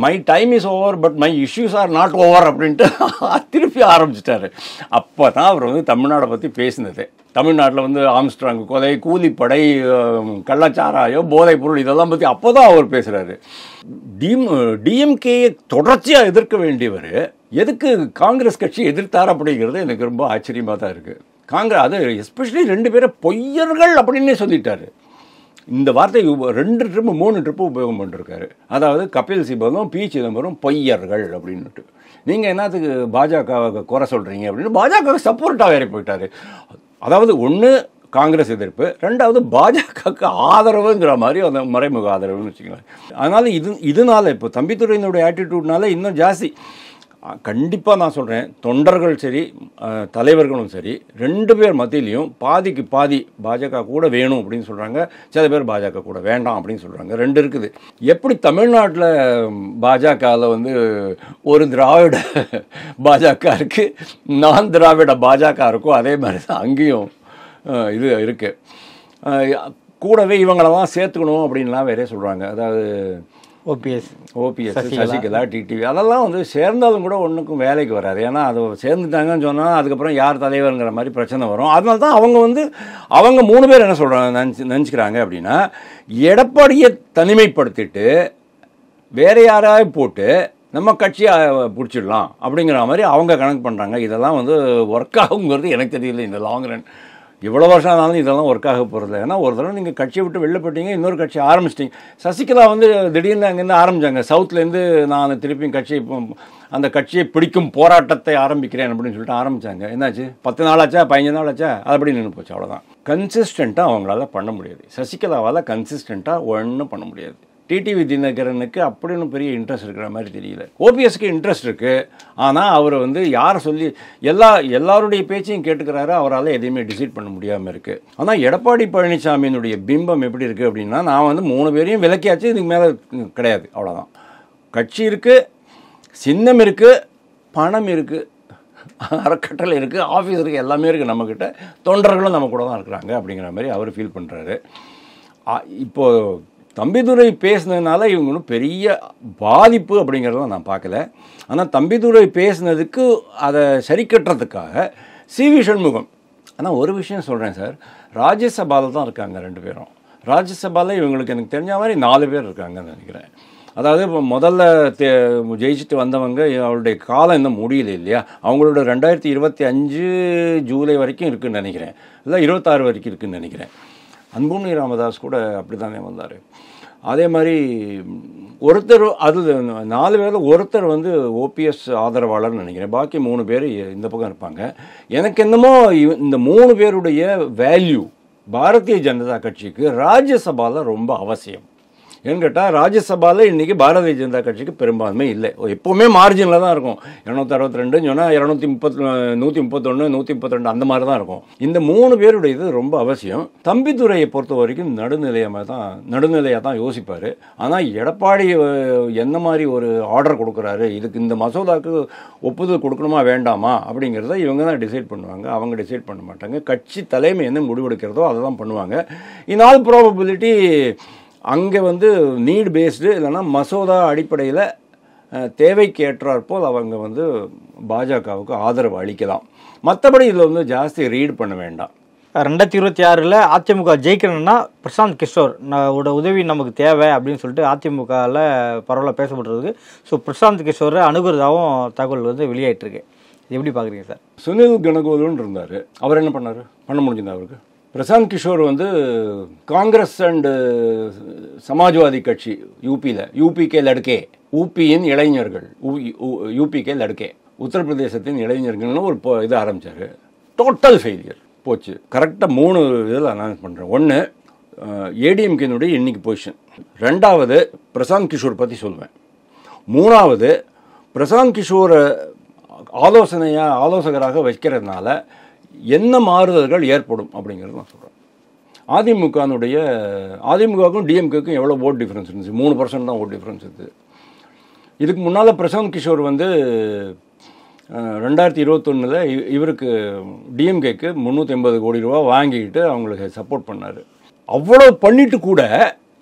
my time is over but my issues are not over அப்படின்ட்டு திருப்பி ஆரம்பிச்சிட்டாரு அப்போ தான் அவர் வந்து தமிழ்நாடை பற்றி பேசினது தமிழ்நாட்டில் வந்து ஆம்ஸ்ட்ராங் கொலை கூலிப்படை கள்ளச்சாராயம் போதைப் பொருள் இதெல்லாம் பற்றி அப்போ தான் அவர் பேசுகிறாரு டிம் டிஎம்கேயை தொடர்ச்சியாக எதிர்க்க வேண்டியவர் எதுக்கு காங்கிரஸ் கட்சி எதிர்த்தார் அப்படிங்கிறது எனக்கு ரொம்ப ஆச்சரியமாக தான் இருக்குது காங்கிரஸ் அது எஸ்பெஷலி ரெண்டு பேரை பொய்யர்கள் அப்படின்னே சொல்லிட்டாரு இந்த வார்த்தை ரெண்டு ட்ரிப்பு மூணு ட்ரிப்பு உபயோகம் பண்ணிருக்காரு அதாவது கபில் சிபலும் பி சிதம்பரம் பொய்யர்கள் அப்படின்னுட்டு நீங்கள் என்னத்துக்கு பாஜகவை குறை சொல்கிறீங்க அப்படின்னு பாஜக சப்போர்ட்டாக வேறு போயிட்டார் அதாவது ஒன்று காங்கிரஸ் எதிர்ப்பு ரெண்டாவது பாஜகவுக்கு ஆதரவுங்கிற மாதிரி அந்த மறைமுக ஆதரவுன்னு வச்சுக்கலாம் அதனால் இது இதனால் இப்போ தம்பித்துறையினுடைய ஆட்டிடியூட்னால இன்னும் ஜாஸ்தி கண்டிப்பாக நான் சொல்கிறேன் தொண்டர்கள் சரி தலைவர்களும் சரி ரெண்டு பேர் மத்தியிலையும் பாதிக்கு பாதி பாஜக கூட வேணும் அப்படின்னு சொல்கிறாங்க சில பேர் பாஜக கூட வேண்டாம் அப்படின்னு சொல்கிறாங்க ரெண்டு இருக்குது எப்படி தமிழ்நாட்டில் பாஜகவில் வந்து ஒரு திராவிட பாஜக இருக்குது நான் திராவிட பாஜக இருக்கோ அதே மாதிரி தான் அங்கேயும் இது இருக்குது கூடவே இவங்களெல்லாம் சேர்த்துக்கணும் அப்படின்லாம் வேறே சொல்கிறாங்க அதாவது ஓபிஎஸ் ஓபிஎஸ் சசிகலா டிடிவி அதெல்லாம் வந்து சேர்ந்தாலும் கூட ஒன்றுக்கும் வேலைக்கு வராது ஏன்னா அது சேர்ந்துட்டாங்கன்னு சொன்னால் அதுக்கப்புறம் யார் தலைவருங்கிற மாதிரி பிரச்சனை வரும் அதனால தான் அவங்க வந்து அவங்க மூணு பேர் என்ன சொல்கிறாங்க நினச்சி நினச்சிக்கிறாங்க அப்படின்னா எடப்பாடியை தனிமைப்படுத்திட்டு வேற யாராவது போட்டு நம்ம கட்சியை பிடிச்சிடலாம் அப்படிங்கிற மாதிரி அவங்க கணக்கு பண்ணுறாங்க இதெல்லாம் வந்து ஒர்க் ஆகுங்கிறது எனக்கு தெரியல இந்த லாங் ரன் இவ்வளோ வருஷம் ஆனாலும் இதெல்லாம் ஒர்க் ஆக போகிறது ஏன்னா ஒரு தடவை நீங்கள் கட்சியை விட்டு வெளில போயிட்டீங்க இன்னொரு கட்சி ஆரம்பிச்சிட்டிங்க சசிகலா வந்து திடீர்னு அங்கேருந்து ஆரம்பித்தாங்க சவுத்துலேருந்து நான் திருப்பியும் கட்சியை அந்த கட்சியை பிடிக்கும் போராட்டத்தை ஆரம்பிக்கிறேன் அப்படின்னு சொல்லிட்டு ஆரம்பித்தாங்க என்னாச்சு பத்து நாள் ஆச்சா பதினஞ்சு நாள் ஆச்சா அது அப்படி நின்று போச்சு அவ்வளோதான் கன்சிஸ்டண்ட்டாக அவங்களால பண்ண முடியாது சசிகலாவால் கன்சிஸ்டண்ட்டாக ஒன்றும் பண்ண முடியாது டிடிவி தினகரனுக்கு அப்படின்னு பெரிய இன்ட்ரெஸ்ட் இருக்கிற மாதிரி தெரியல ஓபிஎஸ்க்கு இன்ட்ரெஸ்ட் இருக்குது ஆனால் அவர் வந்து யார் சொல்லி எல்லா எல்லாருடைய பேச்சையும் கேட்டுக்கிறாரு அவரால் எதையுமே டிசைட் பண்ண முடியாமல் இருக்குது ஆனால் எடப்பாடி பழனிசாமியினுடைய பிம்பம் எப்படி இருக்குது அப்படின்னா நான் வந்து மூணு பேரையும் விலக்கியாச்சு இதுக்கு மேலே கிடையாது அவ்வளோதான் கட்சி இருக்குது சின்னம் இருக்குது பணம் இருக்குது அறக்கட்டளை இருக்குது ஆஃபீஸ் இருக்குது எல்லாமே இருக்குது நம்மக்கிட்ட தொண்டர்களும் நம்ம கூட தான் இருக்கிறாங்க அப்படிங்கிற மாதிரி அவர் ஃபீல் பண்ணுறாரு இப்போது தம்பிதுரை பேசினதுனால இவங்க ஒன்றும் பெரிய பாதிப்பு அப்படிங்கிறத நான் பார்க்கல ஆனால் தம்பிதுரை பேசினதுக்கு அதை சரி கட்டுறதுக்காக சி வி சண்முகம் ஆனால் ஒரு விஷயம் சொல்கிறேன் சார் ராஜ்யசபாவில் தான் இருக்காங்க ரெண்டு பேரும் ராஜ்யசபாவில் இவங்களுக்கு எனக்கு தெரிஞ்ச மாதிரி நாலு பேர் இருக்காங்கன்னு நினைக்கிறேன் அதாவது இப்போ முதல்ல தே ஜெயிச்சுட்டு வந்தவங்க அவருடைய காலம் இன்னும் முடியல இல்லையா அவங்களோட ரெண்டாயிரத்தி இருபத்தி அஞ்சு ஜூலை வரைக்கும் இருக்குதுன்னு நினைக்கிறேன் இல்லை இருபத்தாறு வரைக்கும் இருக்குதுன்னு நினைக்கிறேன் அன்புமணி ராமதாஸ் கூட அப்படி தானே வந்தார் அதே மாதிரி ஒருத்தர் அது நாலு பேரில் ஒருத்தர் வந்து ஓபிஎஸ் ஆதரவாளர்னு நினைக்கிறேன் பாக்கி மூணு பேர் இந்த பக்கம் இருப்பாங்க எனக்கு என்னமோ இந்த மூணு பேருடைய வேல்யூ பாரதிய ஜனதா கட்சிக்கு ராஜ்யசபாவில் ரொம்ப அவசியம் ஏன்னு கேட்டால் ராஜ்யசபாவில் இன்றைக்கி பாரதிய ஜனதா கட்சிக்கு பெரும்பான்மை இல்லை எப்போவுமே மார்ஜினில் தான் இருக்கும் இரநூத்தி அறுபத்தி ரெண்டுன்னு சொன்னால் இரநூத்தி முப்பத்தி நூற்றி முப்பத்தொன்று நூற்றி முப்பத்திரெண்டு அந்த மாதிரி தான் இருக்கும் இந்த மூணு பேருடைய இது ரொம்ப அவசியம் தம்பித்துறையை பொறுத்த வரைக்கும் நடுநிலையமாக தான் நடுநிலையாக தான் யோசிப்பார் ஆனால் எடப்பாடி என்ன மாதிரி ஒரு ஆர்டர் கொடுக்குறாரு இதுக்கு இந்த மசோதாவுக்கு ஒப்புதல் கொடுக்கணுமா வேண்டாமா அப்படிங்கிறத இவங்க தான் டிசைட் பண்ணுவாங்க அவங்க டிசைட் பண்ண மாட்டாங்க கட்சி தலைமை என்ன முடிவெடுக்கிறதோ அதை தான் பண்ணுவாங்க இன் ஆல் ப்ராபபிலிட்டி அங்கே வந்து நீடு பேஸ்டு இல்லைன்னா மசோதா அடிப்படையில் தேவைக்கு போல் அவங்க வந்து பாஜகவுக்கு ஆதரவு அளிக்கலாம் மற்றபடி இதில் வந்து ஜாஸ்தி ரீட் பண்ண வேண்டாம் ரெண்டாயிரத்தி இருபத்தி ஆறில் அதிமுக ஜெயிக்கணும்னா பிரசாந்த் கிஷோர் நோட உதவி நமக்கு தேவை அப்படின்னு சொல்லிட்டு அதிமுகவில் பரவாயில்ல பேசப்படுறதுக்கு ஸோ பிரசாந்த் கிஷோரை அணுகுறதாகவும் தகவல் வந்து வெளியாயிட்டிருக்கு எப்படி பார்க்குறீங்க சார் சுனில் கணகோலுன்னு இருந்தார் அவர் என்ன பண்ணார் பண்ண முடிஞ்சது அவருக்கு பிரசாந்த் கிஷோர் வந்து காங்கிரஸ் அண்டு சமாஜ்வாதி கட்சி யூபியில் யூபி கே லடுக்கே ஊபியின் இளைஞர்கள் யூபி கே லடுக்கே உத்தரப்பிரதேசத்தின் இளைஞர்கள்னு ஒரு இது ஆரம்பித்தார் டோட்டல் ஃபெயிலியர் போச்சு கரெக்டாக மூணு இதில் அனௌன்ஸ் பண்ணுறேன் ஒன்று ஏடிஎம்கேனுடைய இன்னைக்கு பொசிஷன் ரெண்டாவது பிரசாந்த் கிஷோர் பற்றி சொல்லுவேன் மூணாவது பிரசாந்த் கிஷோரை ஆலோசனையாக ஆலோசகராக வைக்கிறதுனால என்ன மாறுதல்கள் ஏற்படும் அப்படிங்கிறது நான் சொல்கிறேன் அதிமுகனுடைய அதிமுகவுக்கும் டிஎம்கேக்கும் எவ்வளோ ஓட் டிஃப்ரென்ஸ் இருந்துச்சு மூணு பர்சன்ட் தான் ஓட் டிஃப்ரென்ஸ் இருக்குது இதுக்கு முன்னால் பிரசாந்த் கிஷோர் வந்து ரெண்டாயிரத்தி இருபத்தொன்னில் இவருக்கு டிஎம்கேக்கு முந்நூற்றி ஐம்பது கோடி ரூபா வாங்கிக்கிட்டு அவங்களுக்கு சப்போர்ட் பண்ணார் அவ்வளோ பண்ணிட்டு கூட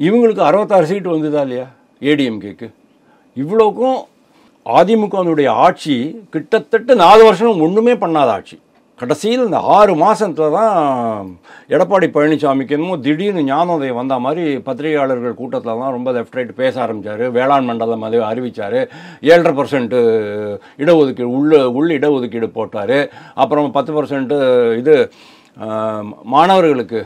இவங்களுக்கு அறுபத்தாறு சீட்டு வந்ததா இல்லையா ஏடிஎம்கேக்கு இவ்வளோக்கும் அதிமுகனுடைய ஆட்சி கிட்டத்தட்ட நாலு வருஷம் ஒன்றுமே பண்ணாத ஆட்சி கடைசியில் இந்த ஆறு மாதத்தில் தான் எடப்பாடி பழனிசாமிக்கு என்னமோ திடீர்னு ஞானோதயம் வந்த மாதிரி பத்திரிகையாளர்கள் கூட்டத்தில் தான் ரொம்ப லெஃப்ட் ரைட் பேச ஆரம்பித்தார் வேளாண் மண்டலம் அது அறிவித்தார் ஏழரை பர்சன்ட்டு இடஒதுக்கீடு உள்ள உள் இடஒதுக்கீடு போட்டார் அப்புறம் பத்து பர்சன்ட்டு இது மாணவர்களுக்கு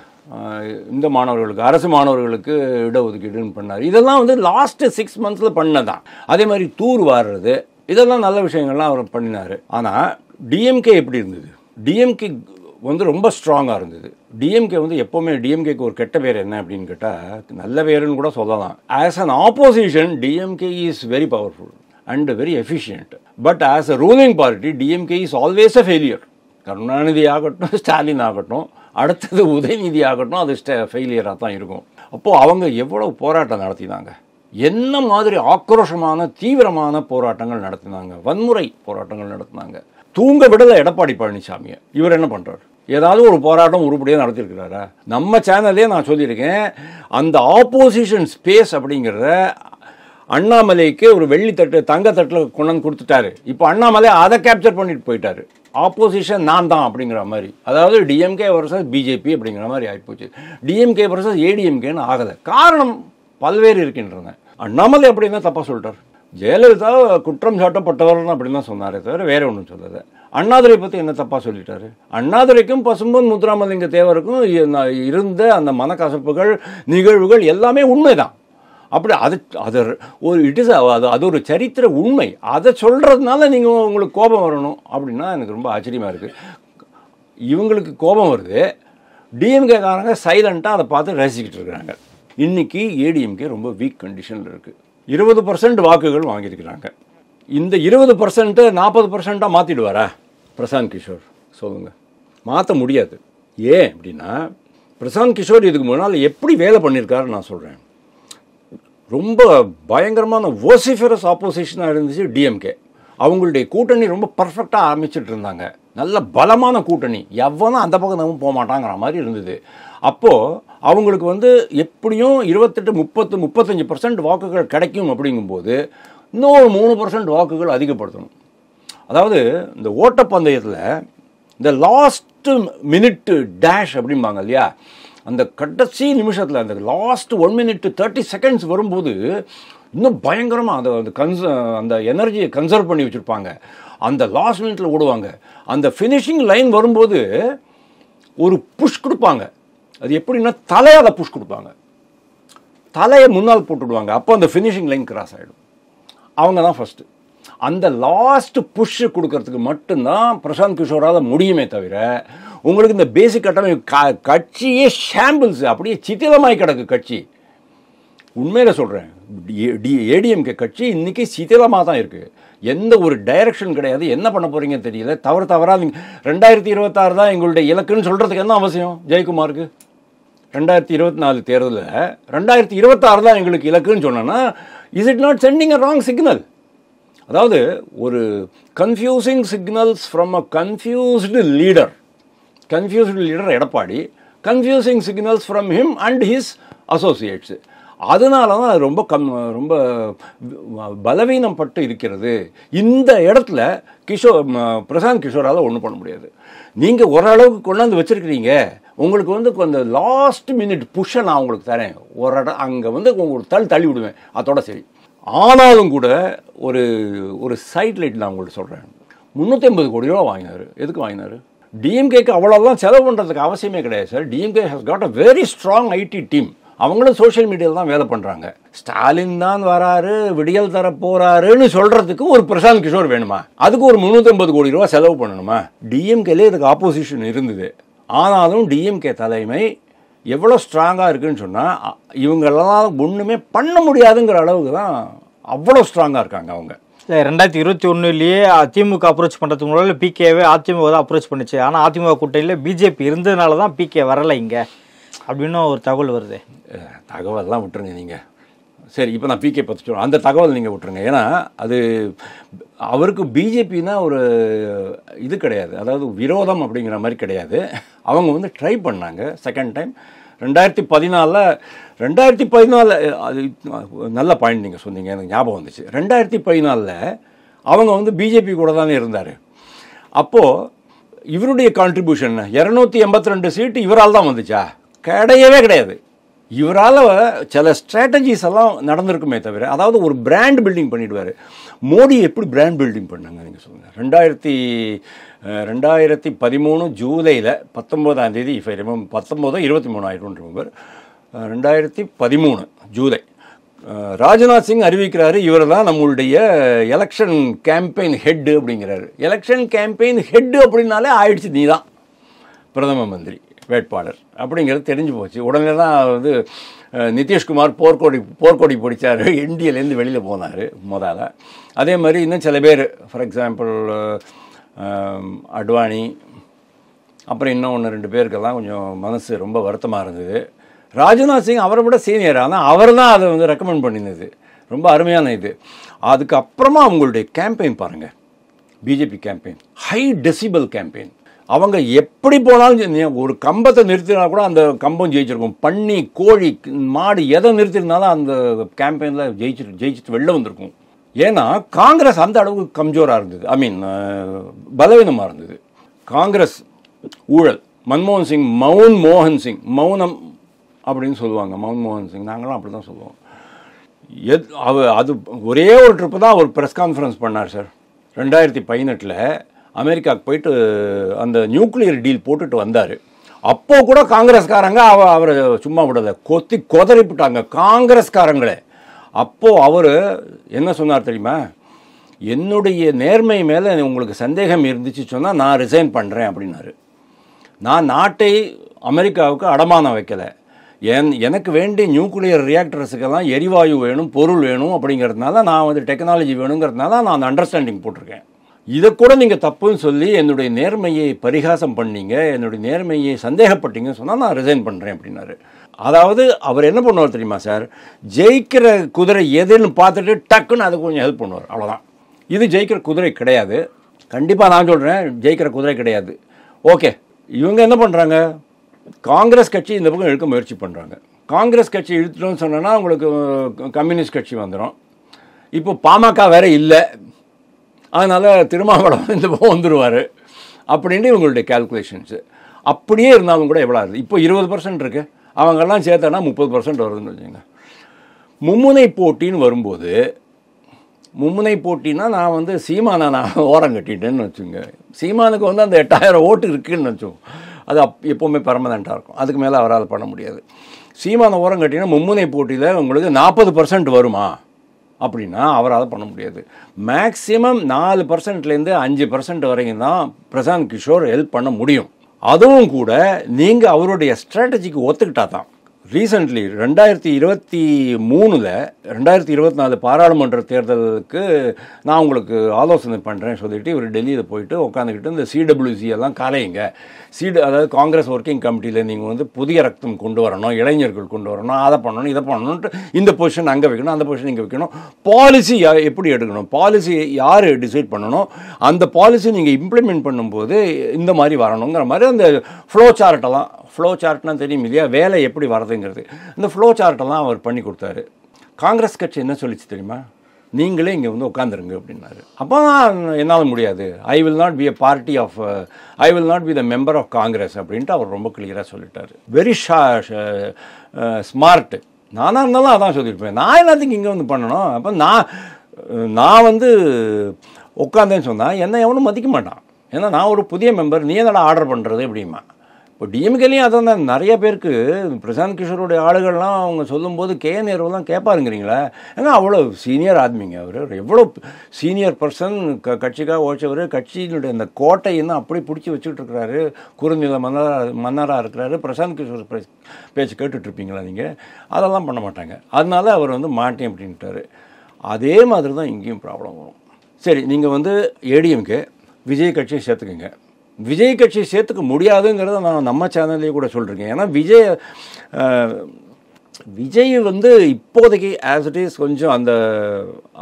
இந்த மாணவர்களுக்கு அரசு மாணவர்களுக்கு இடஒதுக்கீடுன்னு பண்ணார் இதெல்லாம் வந்து லாஸ்ட்டு சிக்ஸ் மந்த்ஸில் பண்ணதான் அதே மாதிரி தூர் வாடுறது இதெல்லாம் நல்ல விஷயங்கள்லாம் அவர் பண்ணினார் ஆனால் டிஎம்கே எப்படி இருந்தது டிஎம்கே வந்து ரொம்ப ஸ்ட்ராங்காக இருந்தது டிஎம்கே வந்து எப்போவுமே டிஎம்கேக்கு ஒரு கெட்ட பேர் என்ன அப்படின்னு கேட்டால் நல்ல பேருன்னு கூட சொல்லலாம் as an opposition DMK is very powerful and very efficient but as a ruling party DMK is always a failure Karunanidhi ஆகட்டும் ஸ்டாலின் ஆகட்டும் அடுத்தது உதயநிதி ஆகட்டும் அது ஸ்டே ஃபெயிலியராக தான் இருக்கும் அப்போது அவங்க எவ்வளோ போராட்டம் நடத்தினாங்க என்ன மாதிரி ஆக்ரோஷமான தீவிரமான போராட்டங்கள் நடத்தினாங்க வன்முறை போராட்டங்கள் நடத்தினாங்க தூங்க விடலை எடப்பாடி பழனிசாமியை இவர் என்ன பண்ணுறாரு ஏதாவது ஒரு போராட்டம் உருப்படியாக நடத்தியிருக்கிறாரா நம்ம சேனல்லே நான் சொல்லியிருக்கேன் அந்த ஆப்போசிஷன் ஸ்பேஸ் அப்படிங்கிறத அண்ணாமலைக்கு ஒரு வெள்ளித்தட்டு தங்கத்தட்டில் கொண்டாந்து கொடுத்துட்டாரு இப்போ அண்ணாமலை அதை கேப்சர் பண்ணிட்டு போயிட்டாரு ஆப்போசிஷன் நான் தான் அப்படிங்கிற மாதிரி அதாவது டிஎம்கே வர்சஸ் பிஜேபி அப்படிங்கிற மாதிரி ஆகிப்போச்சு டிஎம்கே வர்சஸ் ஏடிஎம்கேன்னு ஆகலை காரணம் பல்வேறு இருக்கின்றன அண்ணாமலை அப்படின்னா தப்பாக சொல்லிட்டார் ஜெயலலிதா குற்றம் அப்படின்னு தான் சொன்னாரே தவிர வேற ஒன்றும் சொல்லுது அண்ணாதுரை பற்றி என்ன தப்பாக சொல்லிட்டாரு அண்ணாதுரைக்கும் பசும்பொன் முத்துராமலிங்க தேவருக்கும் இருந்த அந்த மனக்கசப்புகள் நிகழ்வுகள் எல்லாமே உண்மைதான் அப்படி அது அது ஒரு இட் இஸ் அது அது ஒரு சரித்திர உண்மை அதை சொல்கிறதுனால நீங்கள் உங்களுக்கு கோபம் வரணும் அப்படின்னா எனக்கு ரொம்ப ஆச்சரியமாக இருக்குது இவங்களுக்கு கோபம் வருது டிஎம்கேக்காரங்க சைலண்ட்டாக அதை பார்த்து ரசிக்கிட்டு இருக்கிறாங்க இன்றைக்கி ஏடிஎம்கே ரொம்ப வீக் கண்டிஷனில் இருக்குது இருபது பர்சன்ட் வாக்குகள் வாங்கியிருக்கிறாங்க இந்த இருபது பர்சன்ட்டை நாற்பது பர்சண்ட்டாக மாற்றிடுவாரா பிரசாந்த் கிஷோர் சொல்லுங்க மாற்ற முடியாது ஏன் அப்படின்னா பிரசாந்த் கிஷோர் இதுக்கு முன்னால் எப்படி வேலை பண்ணியிருக்காருன்னு நான் சொல்கிறேன் ரொம்ப பயங்கரமான ஓசிஃபரஸ் ஆப்போசிஷனாக இருந்துச்சு டிஎம்கே அவங்களுடைய கூட்டணி ரொம்ப பர்ஃபெக்டாக ஆரம்பிச்சுட்டு இருந்தாங்க நல்ல பலமான கூட்டணி எவ்வளோ அந்த பக்கம் நம்ம போக மாட்டாங்கிற மாதிரி இருந்தது அப்போது அவங்களுக்கு வந்து எப்படியும் இருபத்தெட்டு முப்பத்து முப்பத்தஞ்சு பர்சன்ட் வாக்குகள் கிடைக்கும் அப்படிங்கும்போது இன்னொரு மூணு பர்சன்ட் வாக்குகள் அதிகப்படுத்தணும் அதாவது இந்த ஓட்டப்பந்தயத்தில் இந்த லாஸ்ட்டு மினிட்டு டேஷ் அப்படிம்பாங்க இல்லையா அந்த கடைசி நிமிஷத்தில் அந்த last one minute thirty seconds வரும்போது இன்னும் பயங்கரமாக அதை அந்த கன்ச அந்த எனர்ஜியை கன்சர்வ் பண்ணி வச்சுருப்பாங்க அந்த லாஸ்ட் மினிட்ல ஓடுவாங்க அந்த ஃபினிஷிங் லைன் வரும்போது ஒரு புஷ் கொடுப்பாங்க அது எப்படின்னா தலையால் புஷ் கொடுப்பாங்க தலையை முன்னால் போட்டுடுவாங்க அப்போ அந்த ஃபினிஷிங் லைன் கிராஸ் ஆகிடும் அவங்க தான் ஃபஸ்ட்டு அந்த லாஸ்ட் புஷ் கொடுக்கறதுக்கு மட்டும்தான் பிரசாந்த் கிஷோரால் முடியுமே தவிர உங்களுக்கு இந்த பேசிக் கட்டமைப்பு கட்சியே ஷாம்பிள்ஸ் அப்படியே சித்திரமாய் கிடக்கு கட்சி உண்மையில் சொல்கிறேன் டி ஏடிஎம்கே கட்சி இன்றைக்கி சிதிலமாக தான் இருக்குது எந்த ஒரு டைரக்ஷன் கிடையாது என்ன பண்ண போகிறீங்கன்னு தெரியல தவறு தவறாக நீங்கள் ரெண்டாயிரத்தி இருபத்தாறு தான் எங்களுடைய இலக்குன்னு சொல்கிறதுக்கு என்ன அவசியம் ஜெயக்குமாருக்கு ரெண்டாயிரத்தி இருபத்தி நாலு தேர்தலில் ரெண்டாயிரத்தி இருபத்தாறு தான் எங்களுக்கு இலக்குன்னு சொன்னோன்னா is it not sending a wrong signal அதாவது ஒரு confusing signals from a confused leader confused leader Edappadi confusing signals from him and his associates அதனால தான் அது ரொம்ப கம் ரொம்ப பலவீனம் பட்டு இருக்கிறது இந்த இடத்துல கிஷோர் பிரசாந்த் கிஷோரால் ஒன்றும் பண்ண முடியாது நீங்கள் ஓரளவுக்கு கொண்டாந்து வச்சுருக்கிறீங்க உங்களுக்கு வந்து கொஞ்சம் லாஸ்ட் மினிட் புஷ்ஷை நான் உங்களுக்கு தரேன் ஒரு இடம் அங்கே வந்து உங்களுக்கு தள்ளி தள்ளி விடுவேன் அதோட சரி ஆனாலும் கூட ஒரு ஒரு சைட் லைட் நான் உங்களுக்கு சொல்கிறேன் முந்நூற்றி ஐம்பது கோடி ரூபா வாங்கினார் எதுக்கு வாங்கினார் டிஎம்கேக்கு அவ்வளோலாம் செலவு பண்ணுறதுக்கு அவசியமே கிடையாது sir DMK has got a very strong IT team அவங்களும் சோஷியல் மீடியாவில் தான் வேலை பண்ணுறாங்க ஸ்டாலின் தான் வராரு விடியல் தர போறாருன்னு சொல்றதுக்கு ஒரு பிரசாந்த் கிஷோர் வேணுமா அதுக்கு ஒரு முந்நூற்றம்பது கோடி ரூபா செலவு பண்ணணுமா டிஎம்கேலே இதுக்கு ஆப்போசிஷன் இருந்தது ஆனாலும் டிஎம்கே தலைமை எவ்வளோ ஸ்ட்ராங்காக இருக்குன்னு சொன்னால் இவங்களெல்லாம் ஒன்றுமே பண்ண முடியாதுங்கிற அளவுக்கு தான் அவ்வளோ ஸ்ட்ராங்காக இருக்காங்க அவங்க ரெண்டாயிரத்தி இருபத்தி ஒன்றுலேயே அதிமுக அப்ரோச் பண்ணுறதுக்கு முன்னாடி பிகேவே அதிமுக தான் அப்ரோச் பண்ணுச்சு ஆனால் அதிமுக கூட்டணியில் பிஜேபி இருந்ததுனால தான் பிகே வரலை இங்கே அப்படின்னு ஒரு தகவல் வருது தகவல்லாம் விட்டுருங்க நீங்கள் சரி இப்போ நான் பிகே பற்றி சொல்கிறேன் அந்த தகவல் நீங்கள் விட்டுருங்க ஏன்னா அது அவருக்கு பிஜேபின்னா ஒரு இது கிடையாது அதாவது விரோதம் அப்படிங்கிற மாதிரி கிடையாது அவங்க வந்து ட்ரை பண்ணாங்க செகண்ட் டைம் ரெண்டாயிரத்தி பதினாலில் ரெண்டாயிரத்தி பதினாலில் அது நல்ல பாயிண்ட் நீங்கள் சொன்னீங்க எனக்கு ஞாபகம் வந்துச்சு ரெண்டாயிரத்தி பதினாலில் அவங்க வந்து பிஜேபி கூட தானே இருந்தார் அப்போது இவருடைய கான்ட்ரிபியூஷன் இரநூத்தி எண்பத்தி ரெண்டு சீட்டு இவரால் தான் வந்துச்சா கிடையவே கிடையாது இவரால் சில ஸ்ட்ராட்டஜிஸ் எல்லாம் நடந்திருக்குமே தவிர அதாவது ஒரு பிராண்ட் பில்டிங் பண்ணிடுவார் மோடி எப்படி பிராண்ட் பில்டிங் பண்ணாங்க நீங்கள் சொல்லுங்கள் ரெண்டாயிரத்தி ரெண்டாயிரத்தி பதிமூணு ஜூலையில் பத்தொம்போதாம் தேதி இஃப் ஐ ரிமம் பத்தொம்போதோ இருபத்தி மூணு ஆயிரம் ரிமம்பர் ரெண்டாயிரத்தி பதிமூணு ஜூலை ராஜ்நாத் சிங் அறிவிக்கிறாரு இவர் தான் நம்மளுடைய எலெக்ஷன் கேம்பெயின் ஹெட்டு அப்படிங்கிறாரு எலெக்ஷன் கேம்பெயின் ஹெட்டு அப்படின்னாலே ஆயிடுச்சு நீ தான் பிரதம மந்திரி வேட்பாளர் அப்படிங்கிறது தெரிஞ்சு போச்சு உடனே தான் வந்து நிதிஷ்குமார் போர்க்கோடி போர்க்கோடி பிடிச்சார் இந்தியிலேருந்து வெளியில் போனார் முதல்ல அதே மாதிரி இன்னும் சில பேர் ஃபார் எக்ஸாம்பிள் அட்வானி அப்புறம் இன்னும் ஒன்று ரெண்டு பேருக்கெல்லாம் கொஞ்சம் மனசு ரொம்ப வருத்தமாக இருந்தது ராஜ்நாத் சிங் அவரை விட சீனியர் ஆனால் அவர் தான் அதை வந்து ரெக்கமெண்ட் பண்ணியிருந்தது ரொம்ப அருமையான இது அதுக்கப்புறமா அவங்களுடைய கேம்பெயின் பாருங்கள் BJP campaign high decibel campaign அவங்க எப்படி போனாலும் ஒரு கம்பத்தை நிறுத்தினா கூட அந்த கம்பம் ஜெயிச்சிருக்கும் பன்னி கோழி மாடு எதை நிறுத்திருந்தாலும் அந்த கேம்பெயினில் ஜெயிச்சிட்டு ஜெயிச்சுட்டு வெளில வந்திருக்கும் ஏன்னா காங்கிரஸ் அந்த அளவுக்கு கம்ஜோராக இருந்தது ஐ மீன் பலவீனமாக இருந்தது காங்கிரஸ் ஊழல் மன்மோகன் சிங் மவுன் மோகன் சிங் மௌனம் அப்படின்னு சொல்லுவாங்க மவுன் மோகன் சிங் நாங்களாம் அப்படி தான் சொல்லுவோம் எத் அவ அது ஒரே ஒரு ட்ரிப்பு தான் அவர் ப்ரெஸ் கான்ஃபரன்ஸ் பண்ணார் சார் ரெண்டாயிரத்தி பதினெட்டில் அமெரிக்காவுக்கு போயிட்டு அந்த நியூக்ளியர் டீல் போட்டுட்டு வந்தார் அப்போ கூட காங்கிரஸ்காரங்க அவ அவரை சும்மா விடல கொத்தி கொதறிப்பிட்டாங்க காங்கிரஸ்காரங்களே அப்போது அவர் என்ன சொன்னார் தெரியுமா என்னுடைய நேர்மை மேலே உங்களுக்கு சந்தேகம் இருந்துச்சு சொன்னால் நான் ரிசைன் பண்ணுறேன் அப்படின்னாரு நான் நாட்டை அமெரிக்காவுக்கு அடமானம் வைக்கலை என் எனக்கு வேண்டிய நியூக்ளியர் ரியாக்டர்ஸுக்கெல்லாம் எரிவாயு வேணும் பொருள் வேணும் அப்படிங்கிறதுனால நான் வந்து டெக்னாலஜி வேணுங்கிறதுனால நான் அந்த அண்டர்ஸ்டாண்டிங் போட்டிருக்கேன் இதை கூட நீங்கள் தப்புன்னு சொல்லி என்னுடைய நேர்மையை பரிகாசம் பண்ணீங்க என்னுடைய நேர்மையை சந்தேகப்பட்டீங்கன்னு சொன்னால் நான் ரிசைன் பண்ணுறேன் அப்படின்னாரு அதாவது அவர் என்ன பண்ணுவார் தெரியுமா சார் ஜெயிக்கிற குதிரை எதுன்னு பார்த்துட்டு டக்குன்னு அது கொஞ்சம் ஹெல்ப் பண்ணுவார் அவ்வளோதான் இது ஜெயிக்கிற குதிரை கிடையாது கண்டிப்பாக நான் சொல்கிறேன் ஜெயிக்கிற குதிரை கிடையாது ஓகே இவங்க என்ன பண்ணுறாங்க காங்கிரஸ் கட்சி இந்த பக்கம் இழுக்க முயற்சி பண்ணுறாங்க காங்கிரஸ் கட்சி இழுத்துட்டோம்னு சொன்னால் உங்களுக்கு கம்யூனிஸ்ட் கட்சி வந்துடும் இப்போ பாமக வேறு இல்லை அதனால் திருமாவளம் இந்த வந்துடுவார் அப்படின்ட்டு இவங்களுடைய கேல்குலேஷன்ஸு அப்படியே இருந்தாலும் கூட எவ்வளோ இருக்குது இப்போ இருபது பர்சன்ட் இருக்குது அவங்கெல்லாம் சேர்த்தனா முப்பது பர்சன்ட் வருதுன்னு வச்சுங்க மும்முனை போட்டின்னு வரும்போது மும்முனை போட்டினா நான் வந்து சீமானை நான் ஓரம் கட்டிட்டேன்னு வச்சுங்க சீமானுக்கு வந்து அந்த எட்டாயிரம் ஓட்டு இருக்குதுன்னு வச்சோம் அது அப் எப்போவுமே பர்மனெண்ட்டாக இருக்கும் அதுக்கு மேலே அவரால் பண்ண முடியாது சீமானை ஓரம் கட்டினா மும்முனை போட்டியில் உங்களுக்கு நாற்பது பர்சன்ட் வருமா அப்படின்னா அவரால் பண்ண முடியாது மேக்ஸிமம் நாலு பர்சன்ட்லேருந்து அஞ்சு பர்சன்ட் வரைக்கும் தான் பிரசாந்த் கிஷோர் ஹெல்ப் பண்ண முடியும் அதுவும் கூட நீங்கள் அவருடைய ஸ்ட்ராட்டஜிக்கு ஒத்துக்கிட்டா தான் ரீசன்ட்லி ரெண்டாயிரத்தி இருபத்தி மூணில் ரெண்டாயிரத்தி இருபத்தி நாலு பாராளுமன்ற தேர்தலுக்கு நான் உங்களுக்கு ஆலோசனை பண்ணுறேன் சொல்லிட்டு இவர் டெல்லியில் போயிட்டு உட்காந்துக்கிட்டு இந்த சிடபிள்யூசி எல்லாம் கலையுங்க சிடு அதாவது காங்கிரஸ் ஒர்க்கிங் கமிட்டியில் நீங்கள் வந்து புதிய ரத்தம் கொண்டு வரணும் இளைஞர்கள் கொண்டு வரணும் அதை பண்ணணும் இதை பண்ணணுன்ட்டு இந்த பொசிஷன் அங்கே வைக்கணும் அந்த பொசிஷன் இங்கே வைக்கணும் பாலிசி எப்படி எடுக்கணும் பாலிசி யார் டிசைட் பண்ணணும் அந்த பாலிசி நீங்கள் இம்ப்ளிமெண்ட் பண்ணும்போது இந்த மாதிரி வரணுங்கிற மாதிரி அந்த ஃப்ளோ சார்ட்டெல்லாம் ஃப்ளோ சார்ட்னால் தெரியும் இல்லையா வேலை எப்படி வரதுங்க அப்படிங்கிறது இந்த ஃப்ளோ சார்ட்டெல்லாம் அவர் பண்ணி கொடுத்தாரு காங்கிரஸ் கட்சி என்ன சொல்லிச்சு தெரியுமா நீங்களே இங்கே வந்து உட்காந்துருங்க அப்படின்னாரு அப்போ தான் என்னால் முடியாது I will not be a party of I will not be the member of Congress அப்படின்ட்டு அவர் ரொம்ப கிளியராக சொல்லிட்டார் வெரி ஷா ஸ்மார்ட்டு நானாக இருந்தாலும் அதான் சொல்லியிருப்பேன் நான் எல்லாத்துக்கும் இங்கே வந்து பண்ணணும் அப்போ நான் நான் வந்து உட்காந்தேன்னு சொன்னால் என்னை எவனும் மதிக்க மாட்டான் ஏன்னா நான் ஒரு புதிய மெம்பர் நீ என்னடா ஆர்டர் பண்ணுறது எப்படிமா இப்போ டிஎம்கேலையும் அதான் தான் நிறைய பேருக்கு பிரசாந்த் கிஷோருடைய ஆளுகள்லாம் அவங்க சொல்லும்போது கே நேருலாம் கேட்பாருங்கிறீங்களா ஏன்னா அவ்வளோ சீனியர் ஆத்மிங்க அவர் எவ்வளோ சீனியர் பர்சன் க கட்சிக்காக ஓச்சவர் கட்சியினுடைய அந்த கோட்டையின்னு அப்படி பிடிச்சி வச்சுக்கிட்டு இருக்கிறாரு குறுநில மன்னராக மன்னராக இருக்கிறாரு பிரசாந்த் கிஷோர் பேச்சு கேட்டுட்ருப்பீங்களா நீங்கள் அதெல்லாம் பண்ண மாட்டாங்க அதனால் அவர் வந்து மாட்டேன் அப்படின்ட்டார் அதே மாதிரி தான் இங்கேயும் ப்ராப்ளம் வரும் சரி நீங்கள் வந்து ஏடிஎம்கே விஜய் கட்சியை சேர்த்துக்குங்க விஜய் கட்சி சேர்த்துக்க முடியாதுங்கிறத நான் நம்ம சேனல்லேயே கூட சொல்கிறேன் ஏன்னா விஜய் விஜய் வந்து இப்போதைக்கு ஆஸ் இட் இஸ் கொஞ்சம் அந்த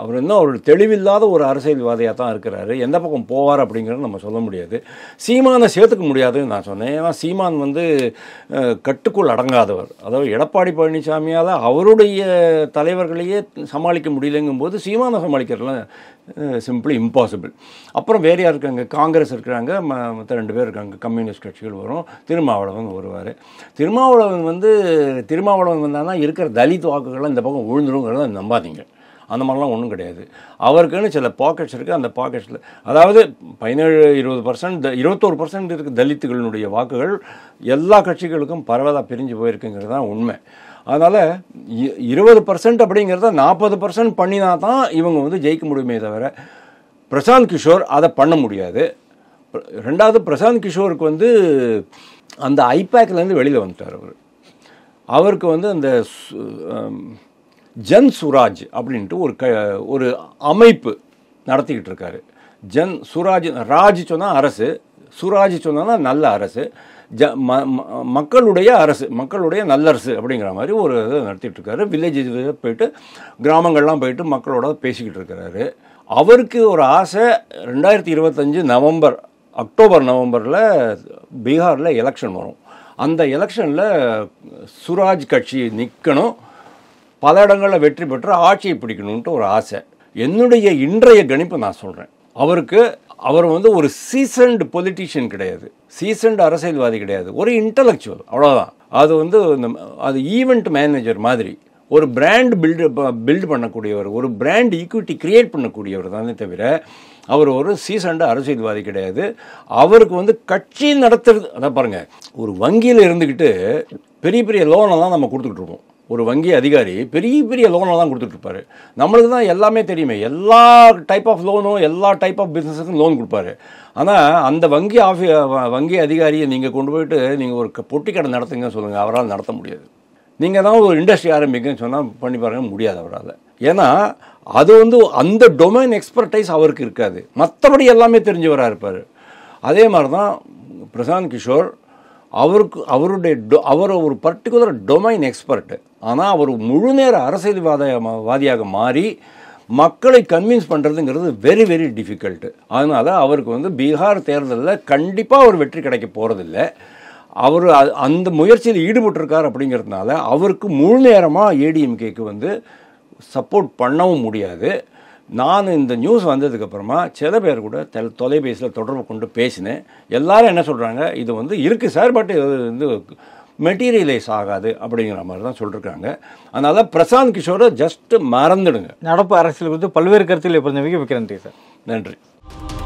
அவர் இன்னும் ஒரு தெளிவில்லாத ஒரு அரசியல்வாதியாக தான் இருக்கிறாரு எந்த பக்கம் போவார் அப்படிங்கிறத நம்ம சொல்ல முடியாது சீமானை சேர்த்துக்க முடியாதுன்னு நான் சொன்னேன் ஏன்னா சீமான் வந்து கட்டுக்குள் அடங்காதவர் அதாவது எடப்பாடி பழனிசாமியால் அவருடைய தலைவர்களையே சமாளிக்க முடியலங்கும்போது சீமானை சமாளிக்கிறதுல சிம்பிளி இம்பாசிபிள் அப்புறம் வேறு யார் இருக்காங்க காங்கிரஸ் இருக்கிறாங்க மற்ற ரெண்டு பேர் இருக்காங்க கம்யூனிஸ்ட் கட்சிகள் வரும் திருமாவளவன் வருவார் திருமாவளவன் வந்து திருமாவளவன் வந்தால் தான் இருக்கிற தலித் வாக்குகள்லாம் இந்த பக்கம் விழுந்துருங்கிறத நம்பாதீங்க அந்த மாதிரிலாம் ஒன்றும் கிடையாது அவருக்குன்னு சில பாக்கெட்ஸ் இருக்குது அந்த பாக்கெட்ஸில் அதாவது பதினேழு இருபது பர்சன்ட் இருபத்தோரு பர்சன்ட் இருக்குது தலித்துகளினுடைய வாக்குகள் எல்லா கட்சிகளுக்கும் பரவதாக பிரிஞ்சு போயிருக்குங்கிறது தான் உண்மை அதனால் இருபது பர்சன்ட் அப்படிங்கிறத நாற்பது பர்சன்ட் பண்ணினா தான் இவங்க வந்து ஜெயிக்க முடியுமே தவிர பிரசாந்த் கிஷோர் அதை பண்ண முடியாது ரெண்டாவது பிரசாந்த் கிஷோருக்கு வந்து அந்த ஐபேக்லேருந்து வெளியில் வந்துட்டார் அவர் அவருக்கு வந்து அந்த ஜன் சுராஜ் அப்படின்ட்டு ஒரு க ஒரு அமைப்பு நடத்திக்கிட்டு இருக்காரு ஜன் சுராஜ் ராஜ் சொன்னால் அரசு சுராஜ் சொன்னால் நல்ல அரசு ஜ ம மக்களுடைய அரசு மக்களுடைய நல்லரசு அப்படிங்கிற மாதிரி ஒரு இதை இருக்காரு வில்லேஜ் போயிட்டு கிராமங்கள்லாம் போயிட்டு மக்களோட பேசிக்கிட்டு இருக்கிறாரு அவருக்கு ஒரு ஆசை ரெண்டாயிரத்தி இருபத்தஞ்சு நவம்பர் அக்டோபர் நவம்பரில் பீகாரில் எலெக்ஷன் வரும் அந்த எலெக்ஷனில் சுராஜ் கட்சி நிற்கணும் பல இடங்களில் வெற்றி பெற்று ஆட்சியை பிடிக்கணுன்ட்டு ஒரு ஆசை என்னுடைய இன்றைய கணிப்பு நான் சொல்கிறேன் அவருக்கு அவர் வந்து ஒரு சீசன்டு பொலிட்டீஷியன் கிடையாது சீசன்டு அரசியல்வாதி கிடையாது ஒரு இன்டலெக்சுவல் அவ்வளோதான் அது வந்து அது ஈவெண்ட் மேனேஜர் மாதிரி ஒரு பிராண்ட் பில்டு பில்டு பண்ணக்கூடியவர் ஒரு பிராண்ட் ஈக்விட்டி கிரியேட் பண்ணக்கூடியவர் தானே தவிர அவர் ஒரு சீசண்ட அரசியல்வாதி கிடையாது அவருக்கு வந்து கட்சி நடத்துறது அதான் பாருங்கள் ஒரு வங்கியில் இருந்துக்கிட்டு பெரிய பெரிய லோனெல்லாம் நம்ம கொடுத்துக்கிட்டு இருப்போம் ஒரு வங்கி அதிகாரி பெரிய பெரிய லோனை தான் கொடுத்துட்ருப்பாரு நம்மளுக்கு தான் எல்லாமே தெரியுமே எல்லா டைப் ஆஃப் லோனும் எல்லா டைப் ஆஃப் பிஸ்னஸுக்கும் லோன் கொடுப்பாரு ஆனால் அந்த வங்கி ஆஃபி வங்கி அதிகாரியை நீங்கள் கொண்டு போயிட்டு நீங்கள் ஒரு பொட்டி கடை நடத்துங்கன்னு சொல்லுங்கள் அவரால் நடத்த முடியாது நீங்கள் தான் ஒரு இண்டஸ்ட்ரி ஆரம்பிக்குன்னு சொன்னால் பண்ணி பாருங்கள் முடியாது அவரால் ஏன்னா அது வந்து அந்த டொமைன் எக்ஸ்பர்டைஸ் அவருக்கு இருக்காது மற்றபடி எல்லாமே தெரிஞ்சவராக இருப்பார் அதே மாதிரி தான் பிரசாந்த் கிஷோர் அவருக்கு அவருடைய டொ அவர் ஒரு பர்டிகுலர் டொமைன் எக்ஸ்பர்ட்டு ஆனால் அவர் முழு நேர அரசியல்வாத வாதியாக மாறி மக்களை கன்வின்ஸ் பண்ணுறதுங்கிறது வெரி வெரி டிஃபிகல்ட்டு அதனால் அவருக்கு வந்து பீகார் தேர்தலில் கண்டிப்பாக அவர் வெற்றி கிடைக்க போகிறதில்ல அவர் அந்த முயற்சியில் ஈடுபட்டிருக்கார் அப்படிங்கிறதுனால அவருக்கு முழு நேரமாக ஏடிஎம்கேக்கு வந்து சப்போர்ட் பண்ணவும் முடியாது நான் இந்த நியூஸ் வந்ததுக்கப்புறமா சில பேர் கூட தெ தொலைபேசியில் தொடர்பு கொண்டு பேசினேன் எல்லாரும் என்ன சொல்கிறாங்க இது வந்து இருக்குது சார் பட் இது வந்து மெட்டீரியலைஸ் ஆகாது அப்படிங்கிற மாதிரி தான் சொல்லியிருக்காங்க அதனால் பிரசாந்த் கிஷோரை ஜஸ்ட்டு மறந்துடுங்க நடப்பு அரசியல் குறித்து பல்வேறு கருத்தில் எப்படி வைக்க நன்றி சார் நன்றி